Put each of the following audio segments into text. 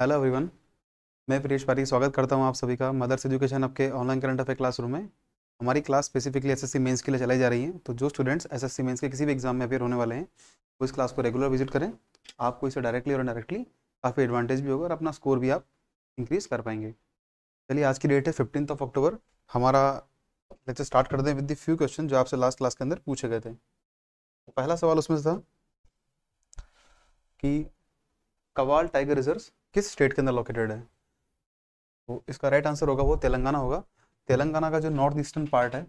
Hello everyone मैं प्रियेश पारी स्वागत करता हूं आप सभी का मदर्स एजुकेशन आपके ऑनलाइन करंट अफेयर क्लासरूम में हमारी क्लास स्पेसिफिकली एसएससी मेंस के लिए चलाई जा रही है तो जो स्टूडेंट्स एसएससी मेंस के किसी भी एग्जाम में अपेयर होने वाले हैं वो इस क्लास को रेगुलर विजिट करें आपको इसे डायरेक्टली और इनडायरेक्टली काफ़ी एडवांटेज भी होगा और अपना स्कोर भी आप इंक्रीज कर पाएंगे चलिए आज की डेट है फिफ्टीन ऑफ अक्टूबर हमारा लेक्चर स्टार्ट कर दें विद द फ्यू क्वेश्चन जो आपसे लास्ट क्लास के अंदर पूछे गए थे पहला सवाल उसमें था कि कवाल टाइगर रिजर्व किस स्टेट के अंदर लोकेटेड है तो इसका राइट आंसर होगा वो तेलंगाना होगा तेलंगाना का जो नॉर्थ ईस्टर्न पार्ट है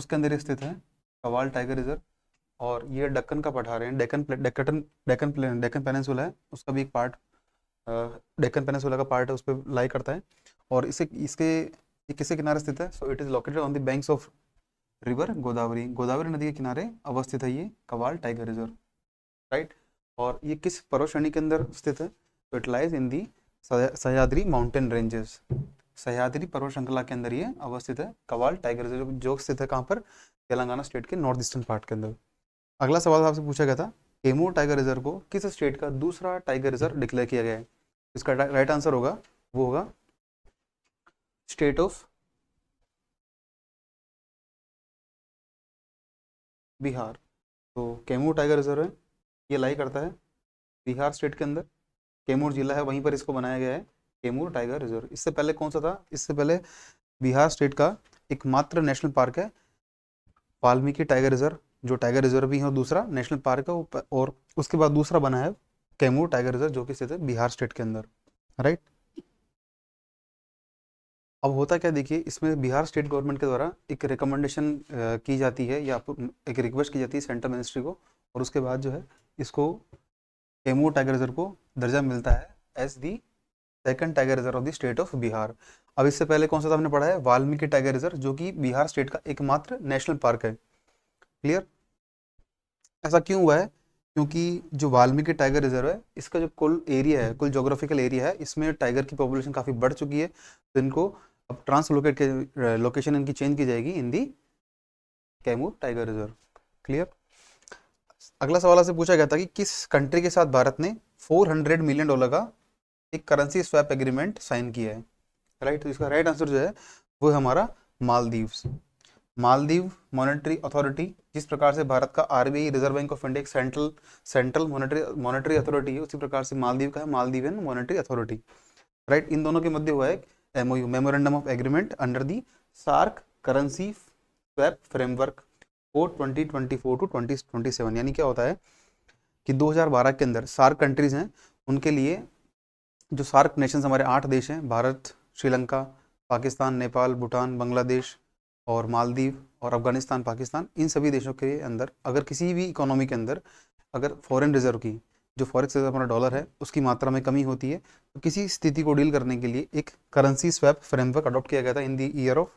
उसके अंदर स्थित है कवाल टाइगर रिजर्व और ये डक्कन का पठार है डेकन डेकटन डेकन प्लेन डेकन पेनसुला है उसका भी एक पार्ट डेकन पेनसुला का पार्ट है उस पर लाई करता है और इसे इसके ये किसके किनारे स्थित है so it is located on the banks of river Godavari Godavari नदी के किनारे अवस्थित है ये कवाल टाइगर रिजर्व राइट और ये किस पर्वत श्रेणी के अंदर स्थित है तो it lies in the Sahyadri mountain ranges Sahyadri पर्वत श्रृंखला के अंदर ये अवस्थित है कवाल टाइगर रिजर्व जो स्थित है कहाँ पर तेलंगाना स्टेट के नॉर्थ ईस्टर्न पार्ट के अंदर अगला सवाल आपसे पूछा गया था केमूर टाइगर रिजर्व को किस स्टेट का दूसरा टाइगर रिजर्व डिक्लेयर किया गया है इसका राइट आंसर होगा वो होगा स्टेट ऑफ बिहार तो कैमूर टाइगर रिजर्व है ये लाई करता है बिहार स्टेट के अंदर कैमूर जिला है वहीं पर इसको बनाया गया है कैमूर टाइगर रिजर्व इससे पहले कौन सा था इससे पहले बिहार स्टेट का एकमात्र नेशनल पार्क है वाल्मीकि टाइगर रिजर्व जो टाइगर रिजर्व भी है और दूसरा नेशनल पार्क है और उसके बाद दूसरा बना है कैमूर टाइगर रिजर्व जो कि स्थित है बिहार स्टेट के अंदर राइट अब होता क्या देखिए इसमें बिहार स्टेट गवर्नमेंट के द्वारा एक रिकमेंडेशन की जाती है या एक रिक्वेस्ट की जाती है सेंट्रल मिनिस्ट्री को और उसके बाद जो है इसको कैमू टाइगर रिजर्व को दर्जा मिलता है as the second tiger reserve of the state of Bihar अब इससे पहले कौन सा था हमने पढ़ा है वाल्मीकि टाइगर रिजर्व जो कि बिहार स्टेट का एकमात्र नेशनल पार्क है क्लियर ऐसा क्यों हुआ है क्योंकि जो वाल्मीकि टाइगर रिजर्व है इसका जो कुल एरिया है कुल जोग्राफिकल एरिया है इसमें टाइगर की पॉपुलेशन काफ़ी बढ़ चुकी है तो इनको अब ट्रांसलोकेट के लोकेशन इनकी चेंज की जाएगी in the Kaimur tiger reserve clear अगला सवाल आपसे पूछा गया था कि किस कंट्री के साथ भारत ने 400 मिलियन डॉलर का एक करेंसी स्वैप एग्रीमेंट साइन किया है राइट तो इसका राइट आंसर जो है वो है हमारा मालदीव मालदीव मॉनेटरी अथॉरिटी जिस प्रकार से भारत का RBI reserve bank of India central central monetary monetary authority है उसी प्रकार से मालदीव का है Maldives and monetary authority right इन दोनों के मध्य हुआ है MOU memorandum of agreement under the SAARC currency swap framework four twenty twenty four to twenty twenty seven यानी क्या होता है कि 2012 के अंदर सार्क कंट्रीज़ हैं उनके लिए जो सार्क नेशंस हमारे आठ देश हैं भारत श्रीलंका पाकिस्तान नेपाल भूटान बांग्लादेश और मालदीव और अफगानिस्तान पाकिस्तान इन सभी देशों के अंदर अगर किसी भी इकोनॉमी के अंदर अगर फॉरेन रिजर्व की जो फॉरेक्स रिजर्व हमारा डॉलर है उसकी मात्रा में कमी होती है तो किसी स्थिति को डील करने के लिए एक करेंसी स्वैप फ्रेमवर्क अडॉप्ट किया गया था in the year of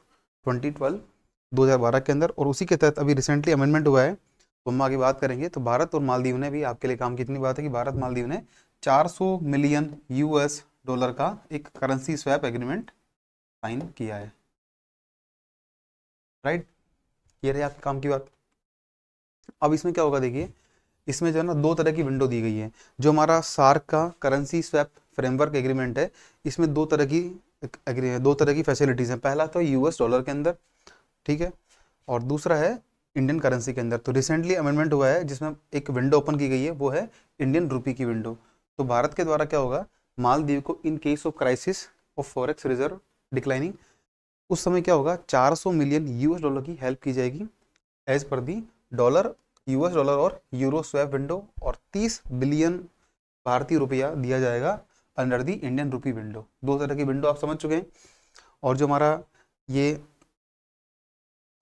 twelve 2012 के अंदर और उसी के तहत अभी रिसेंटली अमेंडमेंट हुआ है तो हम आगे बात करेंगे तो भारत और मालदीव ने भी आपके लिए काम की इतनी बात है कि भारत मालदीव ने 400 मिलियन यूएस डॉलर का एक करेंसी स्वैप एग्रीमेंट साइन किया है राइट ये रही आपके काम की बात अब इसमें क्या होगा देखिए इसमें जो है ना दो तरह की विंडो दी गई है जो हमारा सार्क का करेंसी स्वैप फ्रेमवर्क एग्रीमेंट है इसमें दो तरह की दो तरह की फैसिलिटीज़ हैं पहला तो यूएस डॉलर के अंदर ठीक है और दूसरा है इंडियन करेंसी के अंदर तो रिसेंटली अमेंडमेंट हुआ है जिसमें एक विंडो ओपन की गई है वो है इंडियन रूपी की विंडो तो भारत के द्वारा क्या होगा मालदीव को in case of crisis of forex reserve declining उस समय क्या होगा 400 मिलियन यूएस डॉलर की हेल्प की जाएगी as per the dollar US dollar और यूरो स्वैप विंडो और 30 बिलियन भारतीय रुपया दिया जाएगा under the Indian rupee window दो तरह की विंडो आप समझ चुके हैं और जो हमारा ये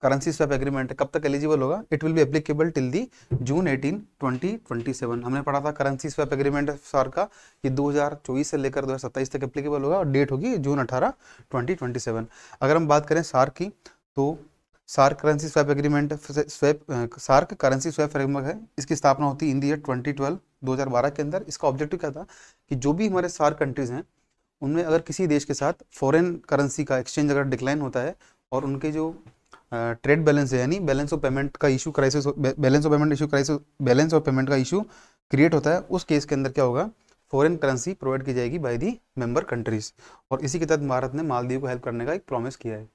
करेंसी स्वैप एग्रीमेंट कब तक एलिजिबल होगा it will be applicable till the June 18 2027 हमने पढ़ा था करेंसी स्वैप एग्रीमेंट सर का ये 2024 से लेकर 2027 तक एप्लीकेबल होगा और डेट होगी जून 18 2027 अगर हम बात करें सार की तो SAARC currency swap agreement swap SAARC currency swap framework है इसकी स्थापना होती है इंडिया ट्वेंटी ट्वेल्व 2012 के अंदर इसका ऑब्जेक्टिव क्या था कि जो भी हमारे सार्क कंट्रीज हैं उनमें अगर किसी देश के साथ फॉरेन करेंसी का एक्सचेंज अगर डिक्लाइन होता है और उनके जो ट्रेड बैलेंस है यानी बैलेंस ऑफ पेमेंट का issue crisis balance of payment issue crisis balance of payment का इशू क्रिएट होता है उस केस के अंदर क्या होगा फॉरेन करेंसी प्रोवाइड की जाएगी बाय दी मेंबर कंट्रीज और इसी के तहत भारत ने मालदीव को हेल्प करने का एक प्रॉमिस किया है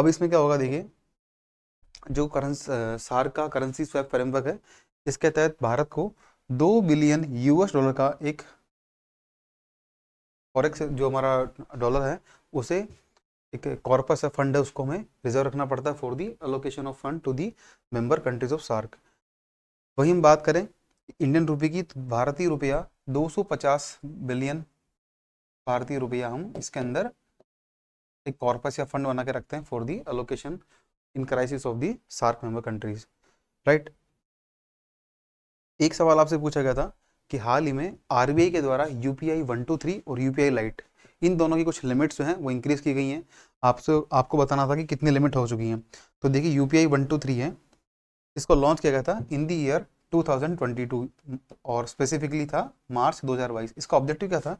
अब इसमें क्या होगा देखिए जो करंस सार का करेंसी स्वैप फ्रेमवर्क है इसके तहत भारत को दो बिलियन यूएस डॉलर का एक फॉरेक्स जो हमारा डॉलर है उसे एक कॉर्पस है फंड है उसको हमें रिजर्व रखना पड़ता है for the allocation of fund to the member countries of SAARC वही हम बात करें इंडियन रुपये की तो भारतीय रुपया 250 बिलियन भारतीय रुपया हम इसके अंदर एक कॉर्पस या फंड बना के रखते हैं for the allocation in crisis of the SAARC member countries right एक सवाल आपसे पूछा गया था कि हाल ही में आरबीआई के द्वारा यूपीआई वन टू थ्री और यूपीआई लाइट इन दोनों की कुछ लिमिट्स जो हैं वो इंक्रीज़ की गई हैं आपसे आपको बताना था कि कितनी लिमिट हो चुकी हैं तो देखिए U P one two three है इसको लॉन्च किया गया था इन दी ईयर 2022 और स्पेसिफिकली था मार्च 2022 इसका ऑब्जेक्टिव क्या था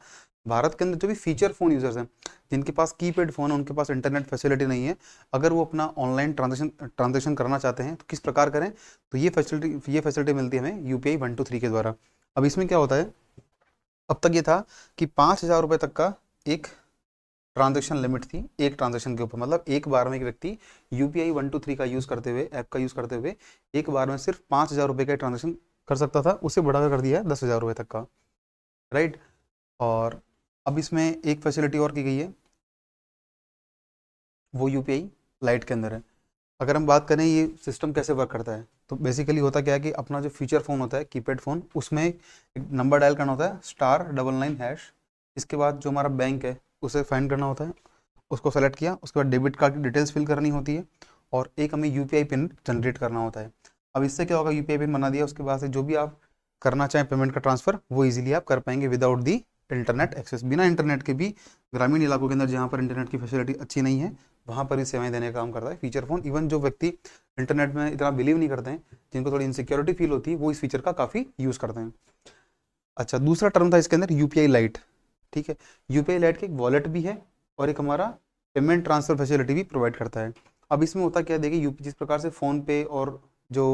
भारत के अंदर जो भी फीचर फ़ोन यूज़र्स हैं जिनके पास कीपैड फ़ोन है उनके पास इंटरनेट फैसिलिटी नहीं है अगर वो अपना ऑनलाइन ट्रांजेक्शन ट्रांजेक्शन करना चाहते हैं तो किस प्रकार करें तो ये फैसिलिटी ये फैसिलिटी मिलती है हमें U P one two three के द्वारा अब इसमें क्या होता है अब तक ये था कि पाँच हज़ार रुपये तक का एक ट्रांजेक्शन लिमिट थी एक ट्रांजेक्शन के ऊपर मतलब एक बार में एक व्यक्ति U P I one two three का यूज़ करते हुए ऐप का यूज़ करते हुए एक बार में सिर्फ पाँच हज़ार रुपये का ट्रांजेक्शन कर सकता था उसे बढ़ाकर कर दिया है दस हज़ार रुपये तक का राइट और अब इसमें एक फैसिलिटी और की गई है वो यू पी लाइट के अंदर है अगर हम बात करें ये सिस्टम कैसे वर्क करता है तो बेसिकली होता क्या है कि अपना जो फीचर फ़ोन होता है कीपैड फ़ोन उसमें एक नंबर डायल करना होता है स्टार डबल नाइन हैश इसके बाद जो हमारा बैंक है उसे फाइंड करना होता है उसको सेलेक्ट किया उसके बाद डेबिट कार्ड की डिटेल्स फिल करनी होती है और एक हमें यू पिन जनरेट करना होता है अब इससे क्या होगा यू पिन बना दिया उसके बाद से जो भी आप करना चाहें पेमेंट का ट्रांसफ़र वो इजीली आप कर पाएंगे विदाउट दी इंटरनेट एक्सेस बिना इंटरनेट के भी ग्रामीण इलाकों के अंदर जहाँ पर इंटरनेट की फैसिलिटी अच्छी नहीं है वहाँ पर ही सेवाएं देने का काम करता है फीचर फ़ोन इवन जो व्यक्ति इंटरनेट में इतना बिलीव नहीं करते हैं जिनको थोड़ी इनसिक्योरिटी फील होती है वो इस फीचर का काफ़ी यूज़ करते हैं अच्छा दूसरा टर्म था इसके अंदर यू पी लाइट ठीक है यूपीआई लाइट का एक वॉलेट भी है और एक हमारा पेमेंट ट्रांसफर फैसिलिटी भी प्रोवाइड करता है अब इसमें होता क्या देखिए यू जिस प्रकार से फ़ोनपे और जो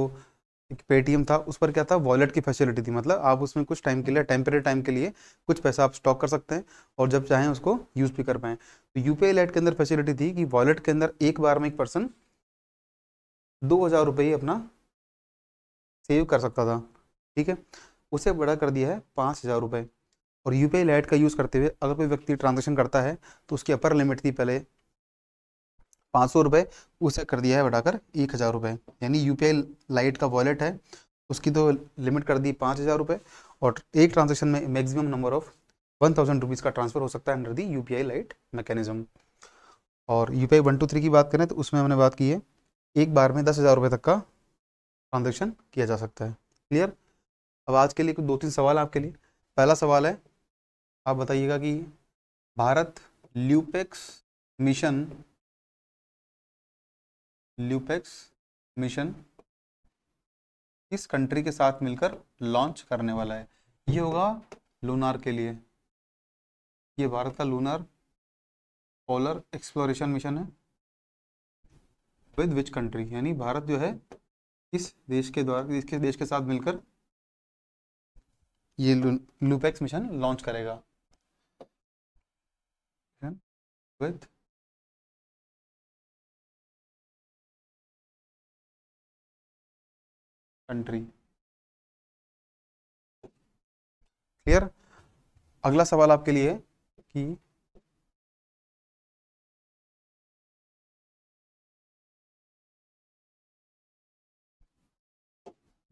पेटीएम था उस पर क्या था वॉलेट की फैसिलिटी थी मतलब आप उसमें कुछ टाइम के लिए टेम्परेरी टाइम के लिए कुछ पैसा आप स्टॉक कर सकते हैं और जब चाहें उसको यूज़ भी कर पाएं तो यूपीआई लाइट e के अंदर फैसिलिटी थी कि वॉलेट के अंदर एक बार में एक पर्सन दो हज़ार रुपये अपना सेव कर सकता था ठीक है उसे बड़ा कर दिया है पाँच हज़ार रुपये और यू पी का यूज़ करते हुए अगर कोई व्यक्ति ट्रांजेक्शन करता है तो उसकी अपर लिमिट थी पहले पाँच सौ रुपये उसे कर दिया है बढ़ाकर एक हज़ार रुपये यानी यू पी लाइट का वॉलेट है उसकी तो लिमिट कर दी पाँच हज़ार रुपये और एक ट्रांजेक्शन में maximum number of one thousand rupees का ट्रांसफ़र हो सकता है under the U P lite mechanism और U P one two three की बात करें तो उसमें हमने बात की है एक बार में दस हज़ार रुपये तक का ट्रांजेक्शन किया जा सकता है क्लियर अब आज के लिए कुछ दो तीन सवाल आपके लिए पहला सवाल है आप बताइएगा कि Bharat LUPEX mission LUPEX mission किस कंट्री के साथ मिलकर लॉन्च करने वाला है ये होगा लूनार के लिए ये भारत का लूनार पोलर एक्सप्लोरेशन मिशन है विद विच कंट्री यानी भारत जो है इस देश के द्वारा इसके देश के साथ मिलकर ये लूपेक्स मिशन लॉन्च करेगा with कंट्री क्लियर अगला सवाल आपके लिए कि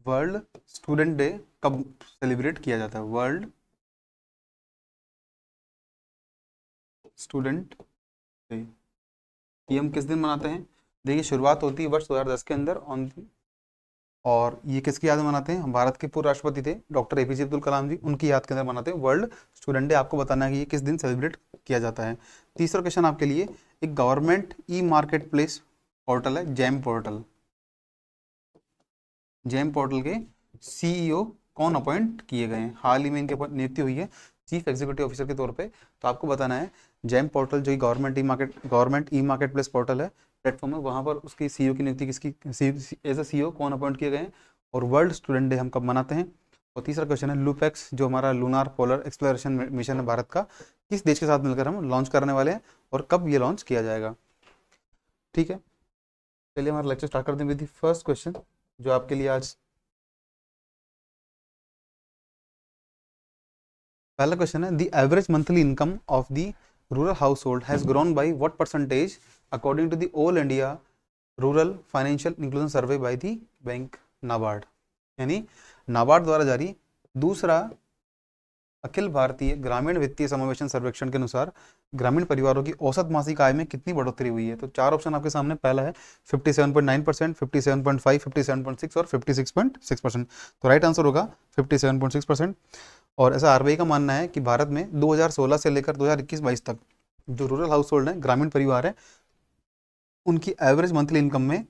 वर्ल्ड स्टूडेंट डे कब सेलिब्रेट किया जाता है वर्ल्ड स्टूडेंट ये हम किस दिन मनाते हैं देखिए शुरुआत होती है वर्ष दो के अंदर ऑन दी और ये किसकी याद मनाते हैं हम भारत के पूर्व राष्ट्रपति थे doctor A P Abdul Kalam ji उनकी याद के अंदर मनाते हैं वर्ल्ड स्टूडेंट डे आपको बताना है कि ये किस दिन सेलिब्रेट किया जाता है तीसरा क्वेश्चन आपके लिए एक government e market place portal है जैम पोर्टल जैम पोर्टल के सीईओ e कौन अपॉइंट किए गए हैं हाल ही में इनके नियुक्ति हुई है चीफ एग्जीक्यूटिव ऑफिसर के तौर पे तो आपको बताना है जैम पोर्टल जो government e market government e market place portal है प्लेटफॉर्म है वहाँ पर उसकी सीईओ की नियुक्ति किसकी एज ए सीईओ कौन अपॉइंट किए गए हैं और वर्ल्ड स्टूडेंट डे हम कब मनाते हैं और तीसरा क्वेश्चन है लुपेक्स जो हमारा लूनार पोलर एक्सप्लोरेशन मिशन है भारत का किस देश के साथ मिलकर हम लॉन्च करने वाले हैं और कब ये लॉन्च किया जाएगा ठीक है चलिए हमारा लेक्चर स्टार्ट कर दें विद फर्स्ट क्वेश्चन जो आपके लिए आज पहला क्वेश्चन है the average monthly income of the rural household has grown by what percentage according to the all India rural financial inclusion survey by the bank NABARD यानी NABARD द्वारा जारी दूसरा अखिल भारतीय ग्रामीण वित्तीय समावेशन सर्वेक्षण के अनुसार ग्रामीण परिवारों की औसत मासिक आय में कितनी बढ़ोतरी हुई है तो चार ऑप्शन आपके सामने पहला है 57.9 परसेंट फिफ्टी और 56.6 परसेंट तो राइट आंसर होगा 57.6 परसेंट और ऐसा आरबीआई का मानना है कि भारत में 2016 से लेकर 2021 हजार तक जो रूरल हाउस होल्ड है ग्रामीण परिवार है उनकी एवरेज मंथली इनकम में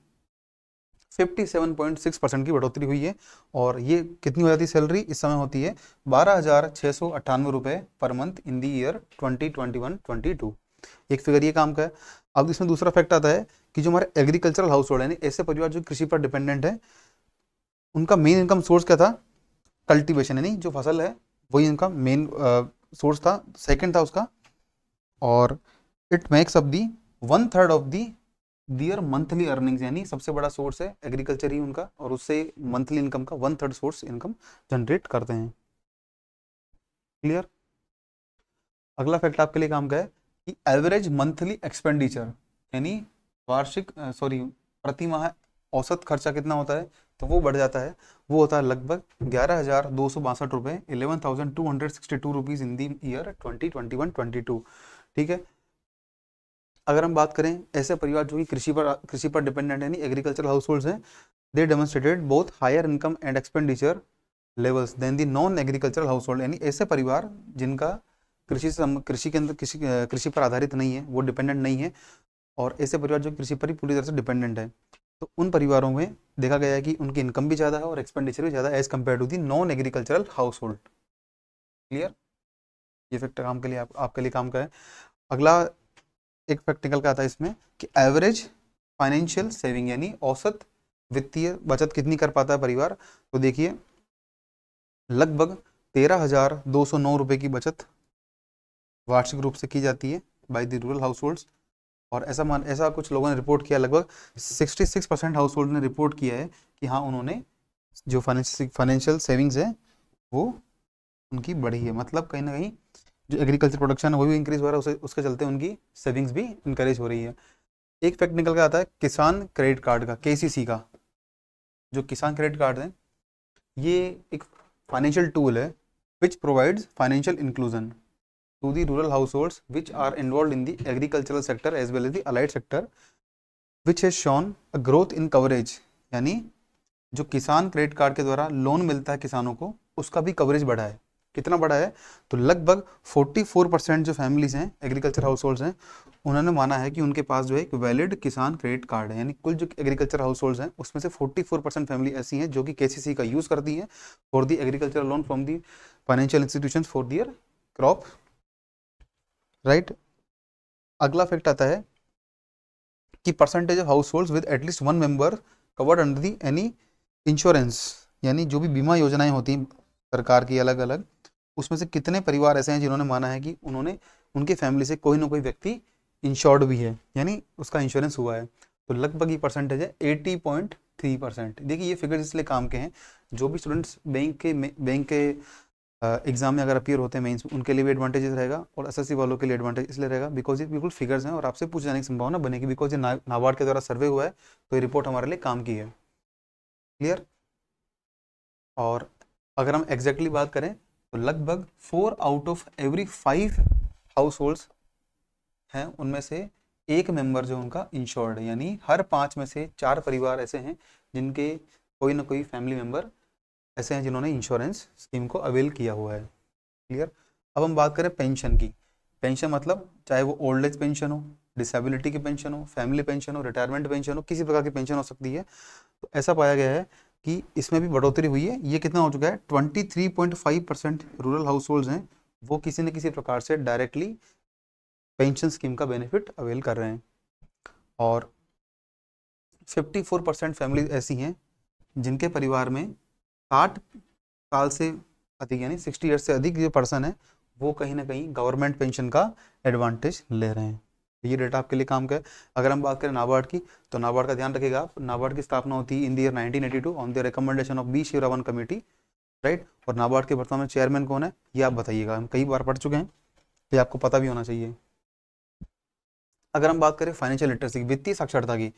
57.6 परसेंट की बढ़ोतरी हुई है और ये कितनी हो जाती है सैलरी इस समय होती है बारह हज़ार छः सौ अट्ठानवे रुपए per month in the year 2021 22 एक फिगर ये काम का है अब इसमें दूसरा फैक्ट आता है कि जो हमारे एग्रीकल्चरल हाउस होल्ड यानी ऐसे परिवार जो कृषि पर डिपेंडेंट है उनका मेन इनकम सोर्स क्या था कल्टीवेशन यानी जो फसल है वही इनका मेन सोर्स था सेकंड था उसका और it makes up the one third of the their monthly earnings यानी सबसे बड़ा सोर्स है एग्रीकल्चर ही उनका और उससे मंथली इनकम का one third source income generate करते हैं क्लियर अगला फैक्ट आपके लिए काम का है कि एवरेज मंथली एक्सपेंडिचर यानी वार्षिक सॉरी प्रतिमाह औसत खर्चा कितना होता है तो वो बढ़ जाता है वो होता है लगभग ग्यारह हज़ार दो सौ बासठ रुपए eleven thousand two hundred sixty two rupees in the year twenty twenty one twenty two ठीक है अगर हम बात करें ऐसे परिवार जो कि कृषि पर कृषि पर डिपेंडेंट यानी एग्रीकल्चर हाउस होल्ड है दे डेमोस्ट्रेटेड बहुत higher income and expenditure levels than the non agricultural household यानी ऐसे परिवार जिनका कृषि से कृषि के अंदर कृषि कृषि पर आधारित नहीं है वो डिपेंडेंट नहीं है और ऐसे परिवार जो कृषि पर ही पूरी तरह से डिपेंडेंट है तो उन परिवारों में देखा गया है कि उनकी इनकम भी ज़्यादा है और एक्सपेंडिचर भी ज़्यादा as compared to the non agricultural household clear ये फैक्टर काम के लिए आप, आपके लिए काम का है अगला एक फैक्ट निकल आता है इसमें कि एवरेज फाइनेंशियल सेविंग यानी औसत वित्तीय बचत कितनी कर पाता है परिवार तो देखिए लगभग तेरह हजार दो सौ नौ रुपए की बचत वार्षिक रूप से की जाती है by the rural household और ऐसा मान ऐसा कुछ लोगों ने रिपोर्ट किया लगभग 66 परसेंट हाउस होल्ड ने रिपोर्ट किया है कि हाँ उन्होंने जो फाइनेंशियल सेविंग्स है वो उनकी बढ़ी है मतलब कहीं ना कहीं जो एग्रीकल्चर प्रोडक्शन है वो भी इंक्रीज हो रहा है उसे उसके चलते उनकी सेविंग्स भी इंक्रेज हो रही है एक फैक्ट निकल के आता है किसान क्रेडिट कार्ड का के का जो किसान क्रेडिट कार्ड है ये एक फाइनेंशियल टूल है which provides financial inclusion to the rural households which are involved in the agricultural sector as well as the allied sector which has shown a growth in coverage yani jo kisan credit card ke dwara loan milta hai kisanon ko uska bhi coverage badha hai कितना बढ़ा है तो लगभग 44 percent जो families हैं agriculture house households हैं उन्होंने माना है कि उनके पास जो है एक वैलिड किसान क्रेडिट कार्ड है यानी कुल जो एग्रीकल्चर हाउस होल्ड हैं उसमें से 44 परसेंट फैमिली ऐसी हैं जो कि केसीसी का यूज़ करती हैं for the agriculture loan from the financial institution for their crop right अगला फैक्ट आता है कि percentage of household with at least one member covered under the any insurance यानी जो भी बीमा योजनाएं होती हैं सरकार की अलग अलग उसमें से कितने परिवार ऐसे हैं जिन्होंने माना है कि उन्होंने उनकी फैमिली से कोई ना कोई व्यक्ति इंश्योर्ड भी है यानी उसका इंश्योरेंस हुआ है तो लगभग ये परसेंटेज है एटी पॉइंट थ्री परसेंट देखिए ये फिगर्स इसलिए काम के हैं जो भी स्टूडेंट्स बैंक के बैंक के एग्जाम में अगर अपीयर होते हैं मेन्स उनके लिए भी एडवांटेजेस रहेगा और एसएससी वालों के लिए एडवांटेज इसलिए रहेगा बिकॉज ये बिल्कुल फिगर्स हैं और आपसे पूछ जाने की संभावना बनेगी बिकॉज ये ना, नाबार्ड के द्वारा सर्वे हुआ है तो ये रिपोर्ट हमारे लिए काम की है क्लियर और अगर हम एग्जैक्टली बात करें तो लगभग four out of every five households हैं उनमें से एक मेंबर जो उनका इंश्योर्ड है यानी हर पाँच में से चार परिवार ऐसे हैं जिनके कोई ना कोई फैमिली मेम्बर ऐसे हैं जिन्होंने इंश्योरेंस स्कीम को अवेल किया हुआ है क्लियर अब हम बात करें पेंशन की पेंशन मतलब चाहे वो ओल्ड एज पेंशन हो डिसेबिलिटी की पेंशन हो फैमिली पेंशन हो रिटायरमेंट पेंशन हो किसी प्रकार की पेंशन हो सकती है तो ऐसा पाया गया है कि इसमें भी बढ़ोतरी हुई है ये कितना हो चुका है five percent rural household हैं वो किसी न किसी प्रकार से डायरेक्टली पेंशन स्कीम का बेनिफिट अवेल कर रहे हैं और 54 परसेंट फैमिली ऐसी हैं जिनके परिवार में साठ साल से अधिक यानी सिक्सटी ईयर से अधिक जो पर्सन है वो कहीं ना कहीं गवर्नमेंट पेंशन का एडवांटेज ले रहे हैं ये डेटा आपके लिए काम का है अगर हम बात करें नाबार्ड की तो नाबार्ड का ध्यान रखिएगा आप नाबार्ड की स्थापना होती है in nineteen eighty two on the recommendation of B Sivaraman committee right और नाबार्ड के वर्तमान चेयरमैन कौन है ये आप बताइएगा हम कई बार पढ़ चुके हैं तो ये आपको पता भी होना चाहिए अगर हम बात करें फाइनेंशियल लिटरेसी की वित्तीय साक्षरता की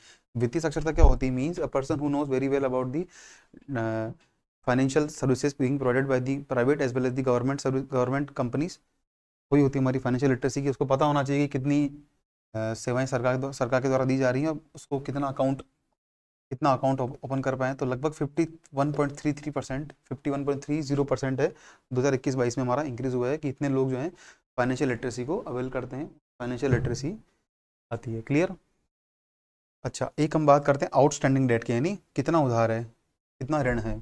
वित्तीय साक्षरता क्या होती है means a person who knows very well about the financial services being provided by the private as well as the government service government companies वही होती है हमारी फाइनेंशियल लिटरेसी की उसको पता होना चाहिए कि कितनी सेवाएं सरकार सरकार के द्वारा दी जा रही हैं उसको कितना अकाउंट कितना अकाउंट ओपन कर पाए तो लगभग 51.33 परसेंट फिफ्टी परसेंट है 2021-22 में हमारा इंक्रीज हुआ है कि इतने लोग जो हैं फाइनेंशियल लिटरेसी को अवेल करते हैं फाइनेंशियल लिटरेसी आती है क्लियर अच्छा एक हम बात करते हैं आउटस्टैंडिंग डेट की यानी कितना उधार है कितना ऋण है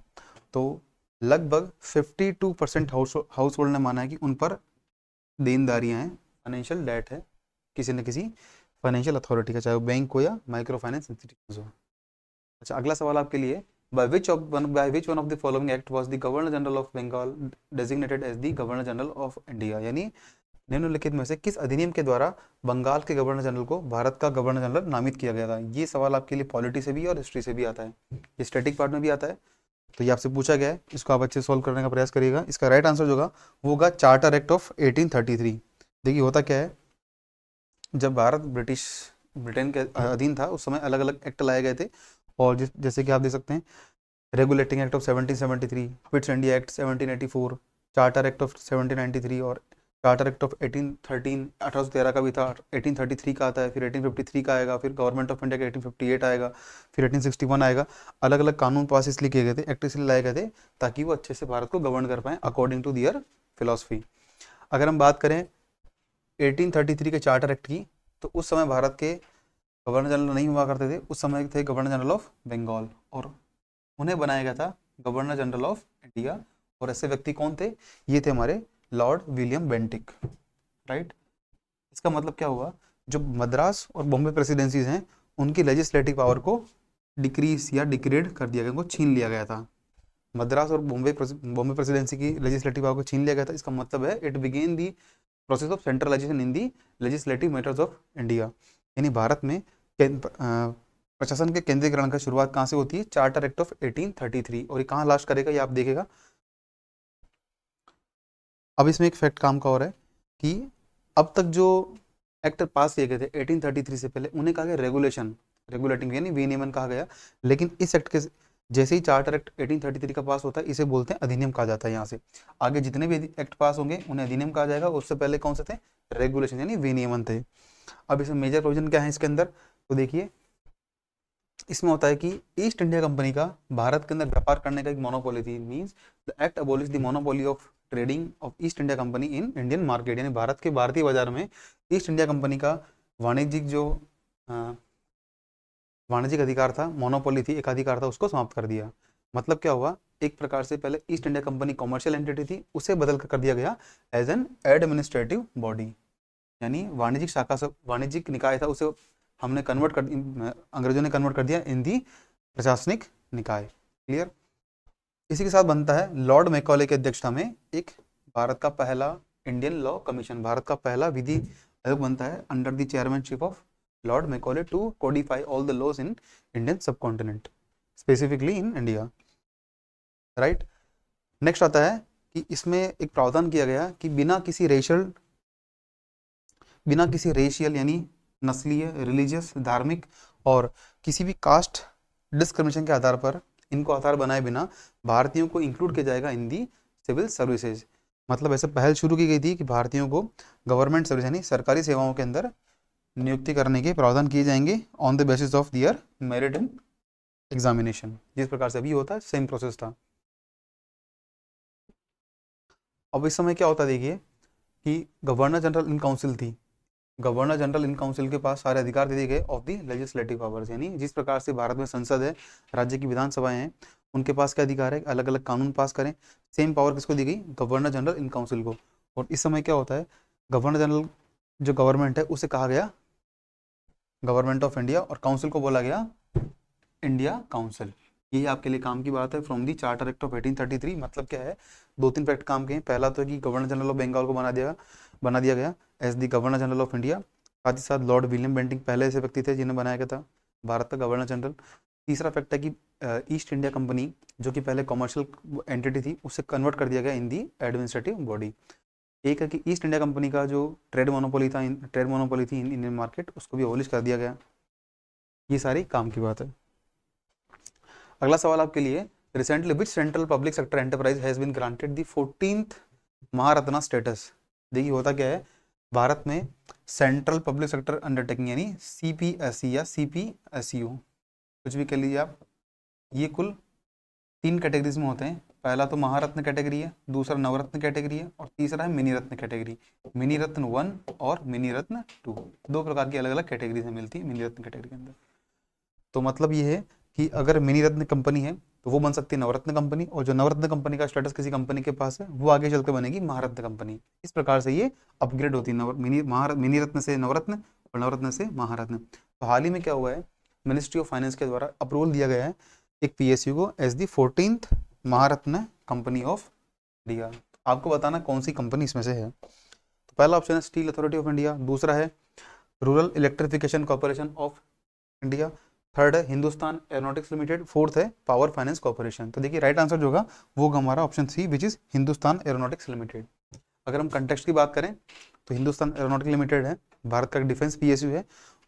तो लगभग 52 परसेंट हाउस होल्ड ने माना है कि उन पर देनदारियां हैं फाइनेंशियल डेट है किसी न किसी फाइनेंशियल अथॉरिटी का चाहे वो बैंक हो या माइक्रो फाइनेंस इंस्टीट्यूशन हो अच्छा अगला सवाल आपके लिए by which of one which one of the following act act the governor general of Bengal designated as the governor general of India यानी निम्नलिखित में से किस अधिनियम के द्वारा बंगाल के गवर्नर जनरल को भारत का गवर्नर जनरल नामित किया गया था ये सवाल आपके लिए पॉलिटी से भी और हिस्ट्री से भी आता है ये पार्ट में भी आता है तो ये आपसे पूछा गया है इसको आप अच्छे से सॉल्व करने का प्रयास करिएगा इसका राइट आंसर जो होगा वो होगा चार्टर एक्ट ऑफ 1833 देखिए होता क्या है जब भारत ब्रिटिश ब्रिटेन के अधीन था उस समय अलग अलग एक्ट लाए गए थे और जिस जैसे कि आप देख सकते हैं regulating act of 1773 Pitt's India act 1784 charter act of 1793 और चार्टर एक्ट ऑफ 1813 1813 का भी था 1833 का आता है फिर 1853 का आएगा फिर गवर्नमेंट ऑफ इंडिया का 1858 आएगा फिर 1861 आएगा अलग अलग कानून पास इसलिए किए गए थे एक्ट इसलिए लाए गए थे ताकि वो अच्छे से भारत को गवर्न कर पाएँ अकॉर्डिंग टू दियर फिलोसफी अगर हम बात करें 1833 के चार्टर एक्ट की तो उस समय भारत के गवर्नर जनरल नहीं हुआ करते थे उस समय थे गवर्नर जनरल ऑफ बंगाल और उन्हें बनाया गया था गवर्नर जनरल ऑफ इंडिया और ऐसे व्यक्ति कौन थे ये थे हमारे लॉर्ड विलियम बेंटिक राइट इसका मतलब क्या हुआ जो मद्रास और बॉम्बे प्रेसिडेंसीज हैं उनकी लेजिस्लेटिव पावर को डिक्रीज या डिक्रीड कर दिया गया उनको छीन लिया गया था मद्रास और बॉम्बे बॉम्बे प्रेसिडेंसी की लेजिस्लेटिव पावर को छीन लिया गया था इसका मतलब है it began the process of centralisation in the legislative matters of India यानी भारत में प्रशासन के केंद्रीकरण का शुरुआत कहाँ से होती है चार्टर एक्ट ऑफ 1833 और ये कहाँ लास्ट करेगा ये आप देखेगा अब इसमें एक फैक्ट काम का और है कि अब तक जो एक्ट पास किए गए थे 1833 से पहले उन्हें कहा गया रेगुलेशन रेगुलेटिंग यानी विनियमन कहा गया लेकिन इस एक्ट के जैसे ही चार्टर एक्ट 1833 का पास होता है इसे बोलते हैं अधिनियम कहा जाता है यहाँ से आगे जितने भी एक्ट पास होंगे उन्हें अधिनियम कहा जाएगा उससे पहले कौन से थे रेगुलेशन यानी विनियमन थे अब इसमें मेजर प्रोविजन क्या है इसके अंदर तो देखिए इसमें होता है कि ईस्ट इंडिया कंपनी का भारत के अंदर व्यापार करने का एक मोनोपोली थी means the act abolish the monopoly of trading of East India Company in Indian market यानी भारत के भारतीय बाजार में ईस्ट इंडिया कंपनी का वाणिज्यिक जो वाणिज्यिक अधिकार था मोनोपोली थी एकाधिकार था उसको समाप्त कर दिया मतलब क्या हुआ एक प्रकार से पहले East India Company commercial entity थी उसे बदल कर दिया गया एज एन एडमिनिस्ट्रेटिव बॉडी यानी वाणिज्यिक शाखा से वाणिज्यिक निकाय था उसे हमने कन्वर्ट कर अंग्रेजों ने कन्वर्ट कर दिया इन दी प्रशासनिक निकाय क्लियर इसी के साथ बनता है लॉर्ड मैकॉले की अध्यक्षता में एक भारत का पहला इंडियन लॉ कमीशन भारत का पहला विधि आयोग बनता है under the chairmanship of lord Macaulay to codify all the laws in Indian subcontinent specifically in India right next आता है कि इसमें एक प्रावधान किया गया कि बिना किसी रेशियल बिना किसी रेशियल यानी नस्लीय रिलीजियस धार्मिक और किसी भी कास्ट डिस्क्रिमिनेशन के आधार पर इनको आधार बनाए बिना भारतीयों को इंक्लूड किया जाएगा इन दी सिविल सर्विसेज मतलब ऐसे पहल शुरू की गई थी कि भारतीयों को गवर्नमेंट सर्विस यानी सरकारी सेवाओं के अंदर नियुक्ति करने के प्रावधान किए जाएंगे on the basis of their merit in examination जिस प्रकार से अभी होता है सेम प्रोसेस था अब इस समय क्या होता देखिए कि गवर्नर जनरल इन काउंसिल थी गवर्नर जनरल इन काउंसिल के पास सारे अधिकार दे दिए गए ऑफ दी लेजिस्लेटिव पावर्स यानी जिस प्रकार से भारत में संसद है राज्य की विधानसभाएं हैं उनके पास क्या अधिकार है अलग अलग कानून पास करें सेम पावर किसको दी गई गवर्नर जनरल इन काउंसिल को और इस समय क्या होता है गवर्नर जनरल जो गवर्नमेंट है उसे कहा गया गवर्नमेंट ऑफ इंडिया और काउंसिल को बोला गया इंडिया काउंसिल यही आपके लिए काम की बात है from the charter act of 1833 मतलब क्या है दो तीन फैक्ट काम के हैं पहला तो है कि गवर्नर जनरल ऑफ बंगाल को बना दिया बना दिया गया as the governor general of India साथ ही साथ लॉर्ड विलियम बेंटिंग पहले ऐसे व्यक्ति थे जिन्हें बनाया गया था भारत का गवर्नर जनरल तीसरा फैक्ट है कि ईस्ट इंडिया कंपनी जो कि पहले कॉमर्शियल एंटिटी थी उसे कन्वर्ट कर दिया गया इन दी एडमिनिस्ट्रेटिव बॉडी एक है कि ईस्ट इंडिया कंपनी का जो ट्रेड मोनोपोली था ट्रेड मोनोपोली थी इंडियन मार्केट उसको भी ओलिश कर दिया गया ये सारी काम की बात है अगला सवाल आपके लिए recently which central public sector enterprise has been granted the fourteen Maharatna status देखिए होता क्या है भारत में सेंट्रल पब्लिक सेक्टर अंडरटेकिंग यानी सी पी एस सी या सी पी एस यू कुछ भी कह लीजिए आप ये कुल तीन कैटेगरीज में होते हैं पहला तो महारत्न कैटेगरी है दूसरा नवरत्न कैटेगरी है और तीसरा है mini Ratna category mini Ratna one और मिनी रत्न टू दो प्रकार की अलग अलग कैटेगरीज मिलती है मिनी रत्न कैटेगरी के अंदर तो मतलब ये है कि अगर मिनी रत्न कंपनी है तो वो बन सकती है नवरत्न कंपनी और जो नवरत्न कंपनी का स्टेटस किसी कंपनी के पास है वो आगे चलकर बनेगी महारत्न कंपनी इस प्रकार से ये अपग्रेड होती है मिनी रत्न से नवरत्न और नवरत्न से महारत्न तो हाल ही में क्या हुआ है मिनिस्ट्री ऑफ फाइनेंस के द्वारा अप्रूवल दिया गया है एक पी को as the fourteen Maharatna company of India आपको बताना कौन सी कंपनी इसमें से है तो पहला ऑप्शन है स्टील अथॉरिटी ऑफ इंडिया दूसरा है Rural Electrification Corporation of India third है हिंदुस्तान एरोनॉटिक्स लिमिटेड फोर्थ है पावर फाइनेंस कॉर्पोरेशन तो देखिए राइट आंसर जो होगा वो होगा हमारा option C which is Hindustan Aeronautics Limited अगर हम कंटेक्स्ट की बात करें तो हिंदुस्तान एरोनॉटिक्स लिमिटेड है भारत का डिफेंस पीएसयू है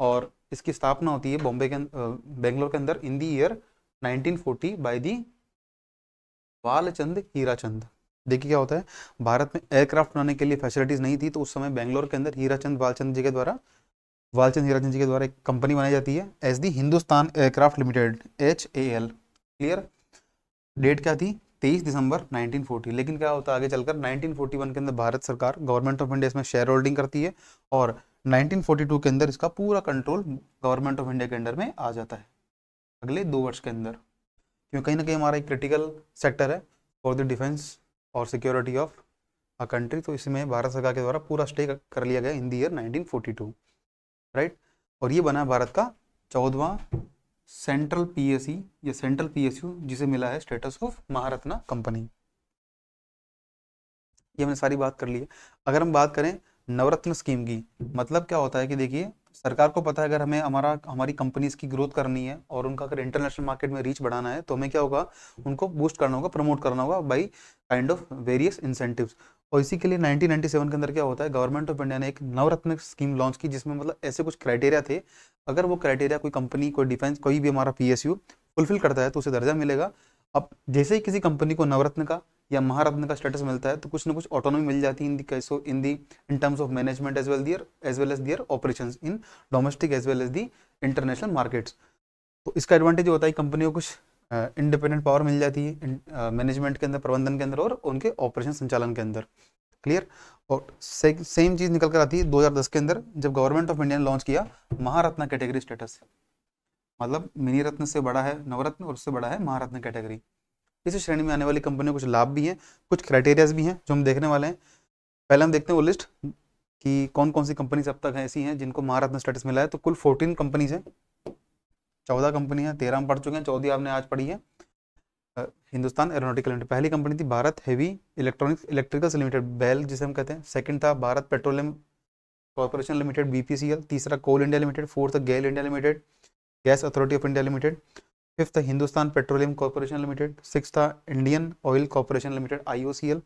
और इसकी स्थापना होती है बॉम्बे के अं-, बेंगलोर के अंदर in the year 1940 by the Walchand Hirachand देखिए क्या होता है भारत में एयरक्राफ्ट बनाने के लिए फैसिलिटीज नहीं थी तो उस समय बेंगलोर के अंदर हीराचंद बालचंद जी के द्वारा वालचंद हीराचंद जी के द्वारा एक कंपनी बनाई जाती है as the Hindustan Aircraft Limited H A L clear date क्या थी तेईस दिसंबर 1940 लेकिन क्या होता है आगे चलकर 1941 के अंदर भारत सरकार गवर्नमेंट ऑफ इंडिया इसमें शेयर होल्डिंग करती है और 1942 के अंदर इसका पूरा कंट्रोल गवर्नमेंट ऑफ इंडिया के अंडर में आ जाता है अगले दो वर्ष के अंदर क्योंकि कहीं ना कहीं हमारा एक क्रिटिकल सेक्टर है फॉर द डिफेंस और सिक्योरिटी ऑफ अ कंट्री तो इसमें भारत सरकार के द्वारा पूरा स्टे कर लिया गया इन द ईयर 1942 राइट और ये बना भारत का चौदवा सेंट्रल पीएसई या सेंट्रल पीएसयू जिसे मिला है स्टेटस ऑफ महारत्ना कंपनी ये हमने सारी बात कर ली है अगर हम बात करें नवरत्न स्कीम की मतलब क्या होता है कि देखिए सरकार को पता है अगर हमें हमारा हमारी कंपनीज की ग्रोथ करनी है और उनका अगर इंटरनेशनल मार्केट में रीच बढ़ाना है तो हमें क्या होगा उनको बूस्ट करना होगा प्रमोट करना होगा by kind of various incentives और इसी के लिए 1997 के अंदर क्या होता है गवर्नमेंट ऑफ इंडिया ने एक नवरत्न स्कीम लॉन्च की जिसमें मतलब ऐसे कुछ क्राइटेरिया थे अगर वो क्राइटेरिया कोई कंपनी कोई डिफेंस कोई भी हमारा पी फुलफिल करता है तो उसे दर्जा मिलेगा अब जैसे ही किसी कंपनी को नवरत्न का या महारत्न का स्टेटस मिलता है तो कुछ ना कुछ ऑटोनॉमी मिल जाती है इन दो in the in terms of management as well their as well as their operation in domestic as well as the international markets तो इसका एडवांटेज होता है कंपनी को कुछ इंडिपेंडेंट पावर मिल जाती है मैनेजमेंट के अंदर प्रबंधन के अंदर और उनके ऑपरेशन संचालन के अंदर क्लियर और से, सेम चीज़ निकल कर आती है 2010 के अंदर जब गवर्नमेंट ऑफ इंडिया ने लॉन्च किया महारत्न कैटेगरी स्टेटस मतलब मिनी रत्न से बड़ा है नवरत्न और उससे बड़ा है महारत्न कैटेगरी इस श्रेणी में आने वाली कंपनियों कुछ लाभ भी हैं कुछ क्राइटेरियाज भी हैं जो हम देखने वाले हैं पहले हम देखते हैं वो लिस्ट कि कौन कौन सी कंपनीज अब तक ऐसी हैं जिनको महारत्न स्टेटस मिला है तो कुल फोर्टीन कंपनीज हैं चौदह कंपनियां तेरह हम पढ़ चुके हैं चौदह आपने आज पढ़ी है हिंदुस्तान एरोनॉटिकल लिमिटेड पहली कंपनी थी Bharat Heavy Electronics Electricals Limited BHEL जिसे हम कहते हैं सेकंड था Bharat Petroleum Corporation Limited BPCL तीसरा Coal India Limited fourth GAIL India Limited Gas Authority of India Limited fifth Hindustan Petroleum Corporation Limited six था Indian Oil Corporation Limited I O C L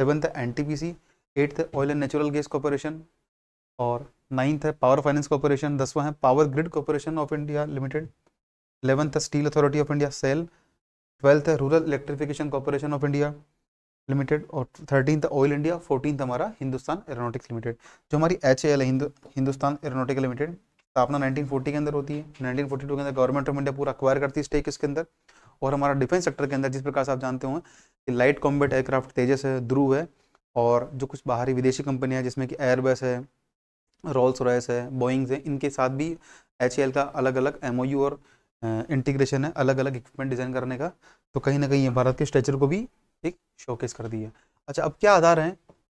seventh N T P C eighth Oil and Natural Gas Corporation और ninth है Power Finance Corporation दसवां है Power Grid Corporation of India Limited eleventh है Steel Authority of India SAIL twelfth है Rural Electrification Corporation of India Limited और thirteen Oil India fourteen हमारा Hindustan aeronautics limited जो हमारी एच है हिंदु, हिंदुस्तान एरोनोटिक लिमिटेड स्थापना 1940 के अंदर होती है 1942 के अंदर गवर्नमेंट ऑफ इंडिया पूरा अक्वायर करती है स्टेक इसके अंदर और हमारा डिफेंस सेक्टर के अंदर जिस प्रकार से आप जानते हो कि लाइट कॉम्बेट एयरक्राफ्ट तेजस है ध्रुव है और जो कुछ बाहरी विदेशी कंपनियां जिसमें कि एयरबस है रोल्स रॉयस है बोइंग्स है इनके साथ भी एच का अलग अलग एम और इंटीग्रेशन है अलग अलग इक्विपमेंट डिज़ाइन करने का तो कहीं ना कहीं ये भारत के स्ट्रेचर को भी एक शोकेस कर दिया अच्छा अब क्या आधार है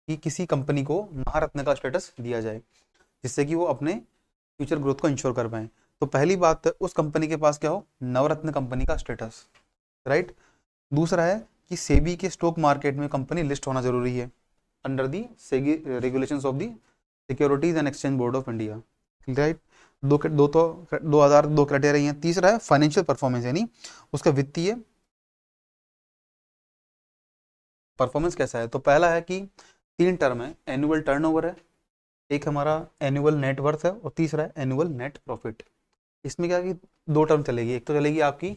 कि किसी कंपनी को महारत्न का स्टेटस दिया जाए जिससे कि वो अपने फ्यूचर ग्रोथ को इंश्योर कर पाए तो पहली बात उस कंपनी के पास क्या हो नवरत्न कंपनी का स्टेटस राइट दूसरा है कि सेबी के स्टॉक मार्केट में कंपनी लिस्ट होना जरूरी है under the SEBI regulation of the Securities and Exchange Board of India right दो दो तो दो हज़ार दो क्राइटेरिया है तीसरा है फाइनेंशियल परफॉर्मेंस यानी उसका वित्तीय परफॉर्मेंस कैसा है तो पहला है कि तीन टर्म है एनुअल टर्नओवर है एक हमारा एनुअल नेटवर्थ है और तीसरा है एनुअल नेट प्रॉफिट इसमें क्या कि दो टर्म चलेगी एक तो चलेगी आपकी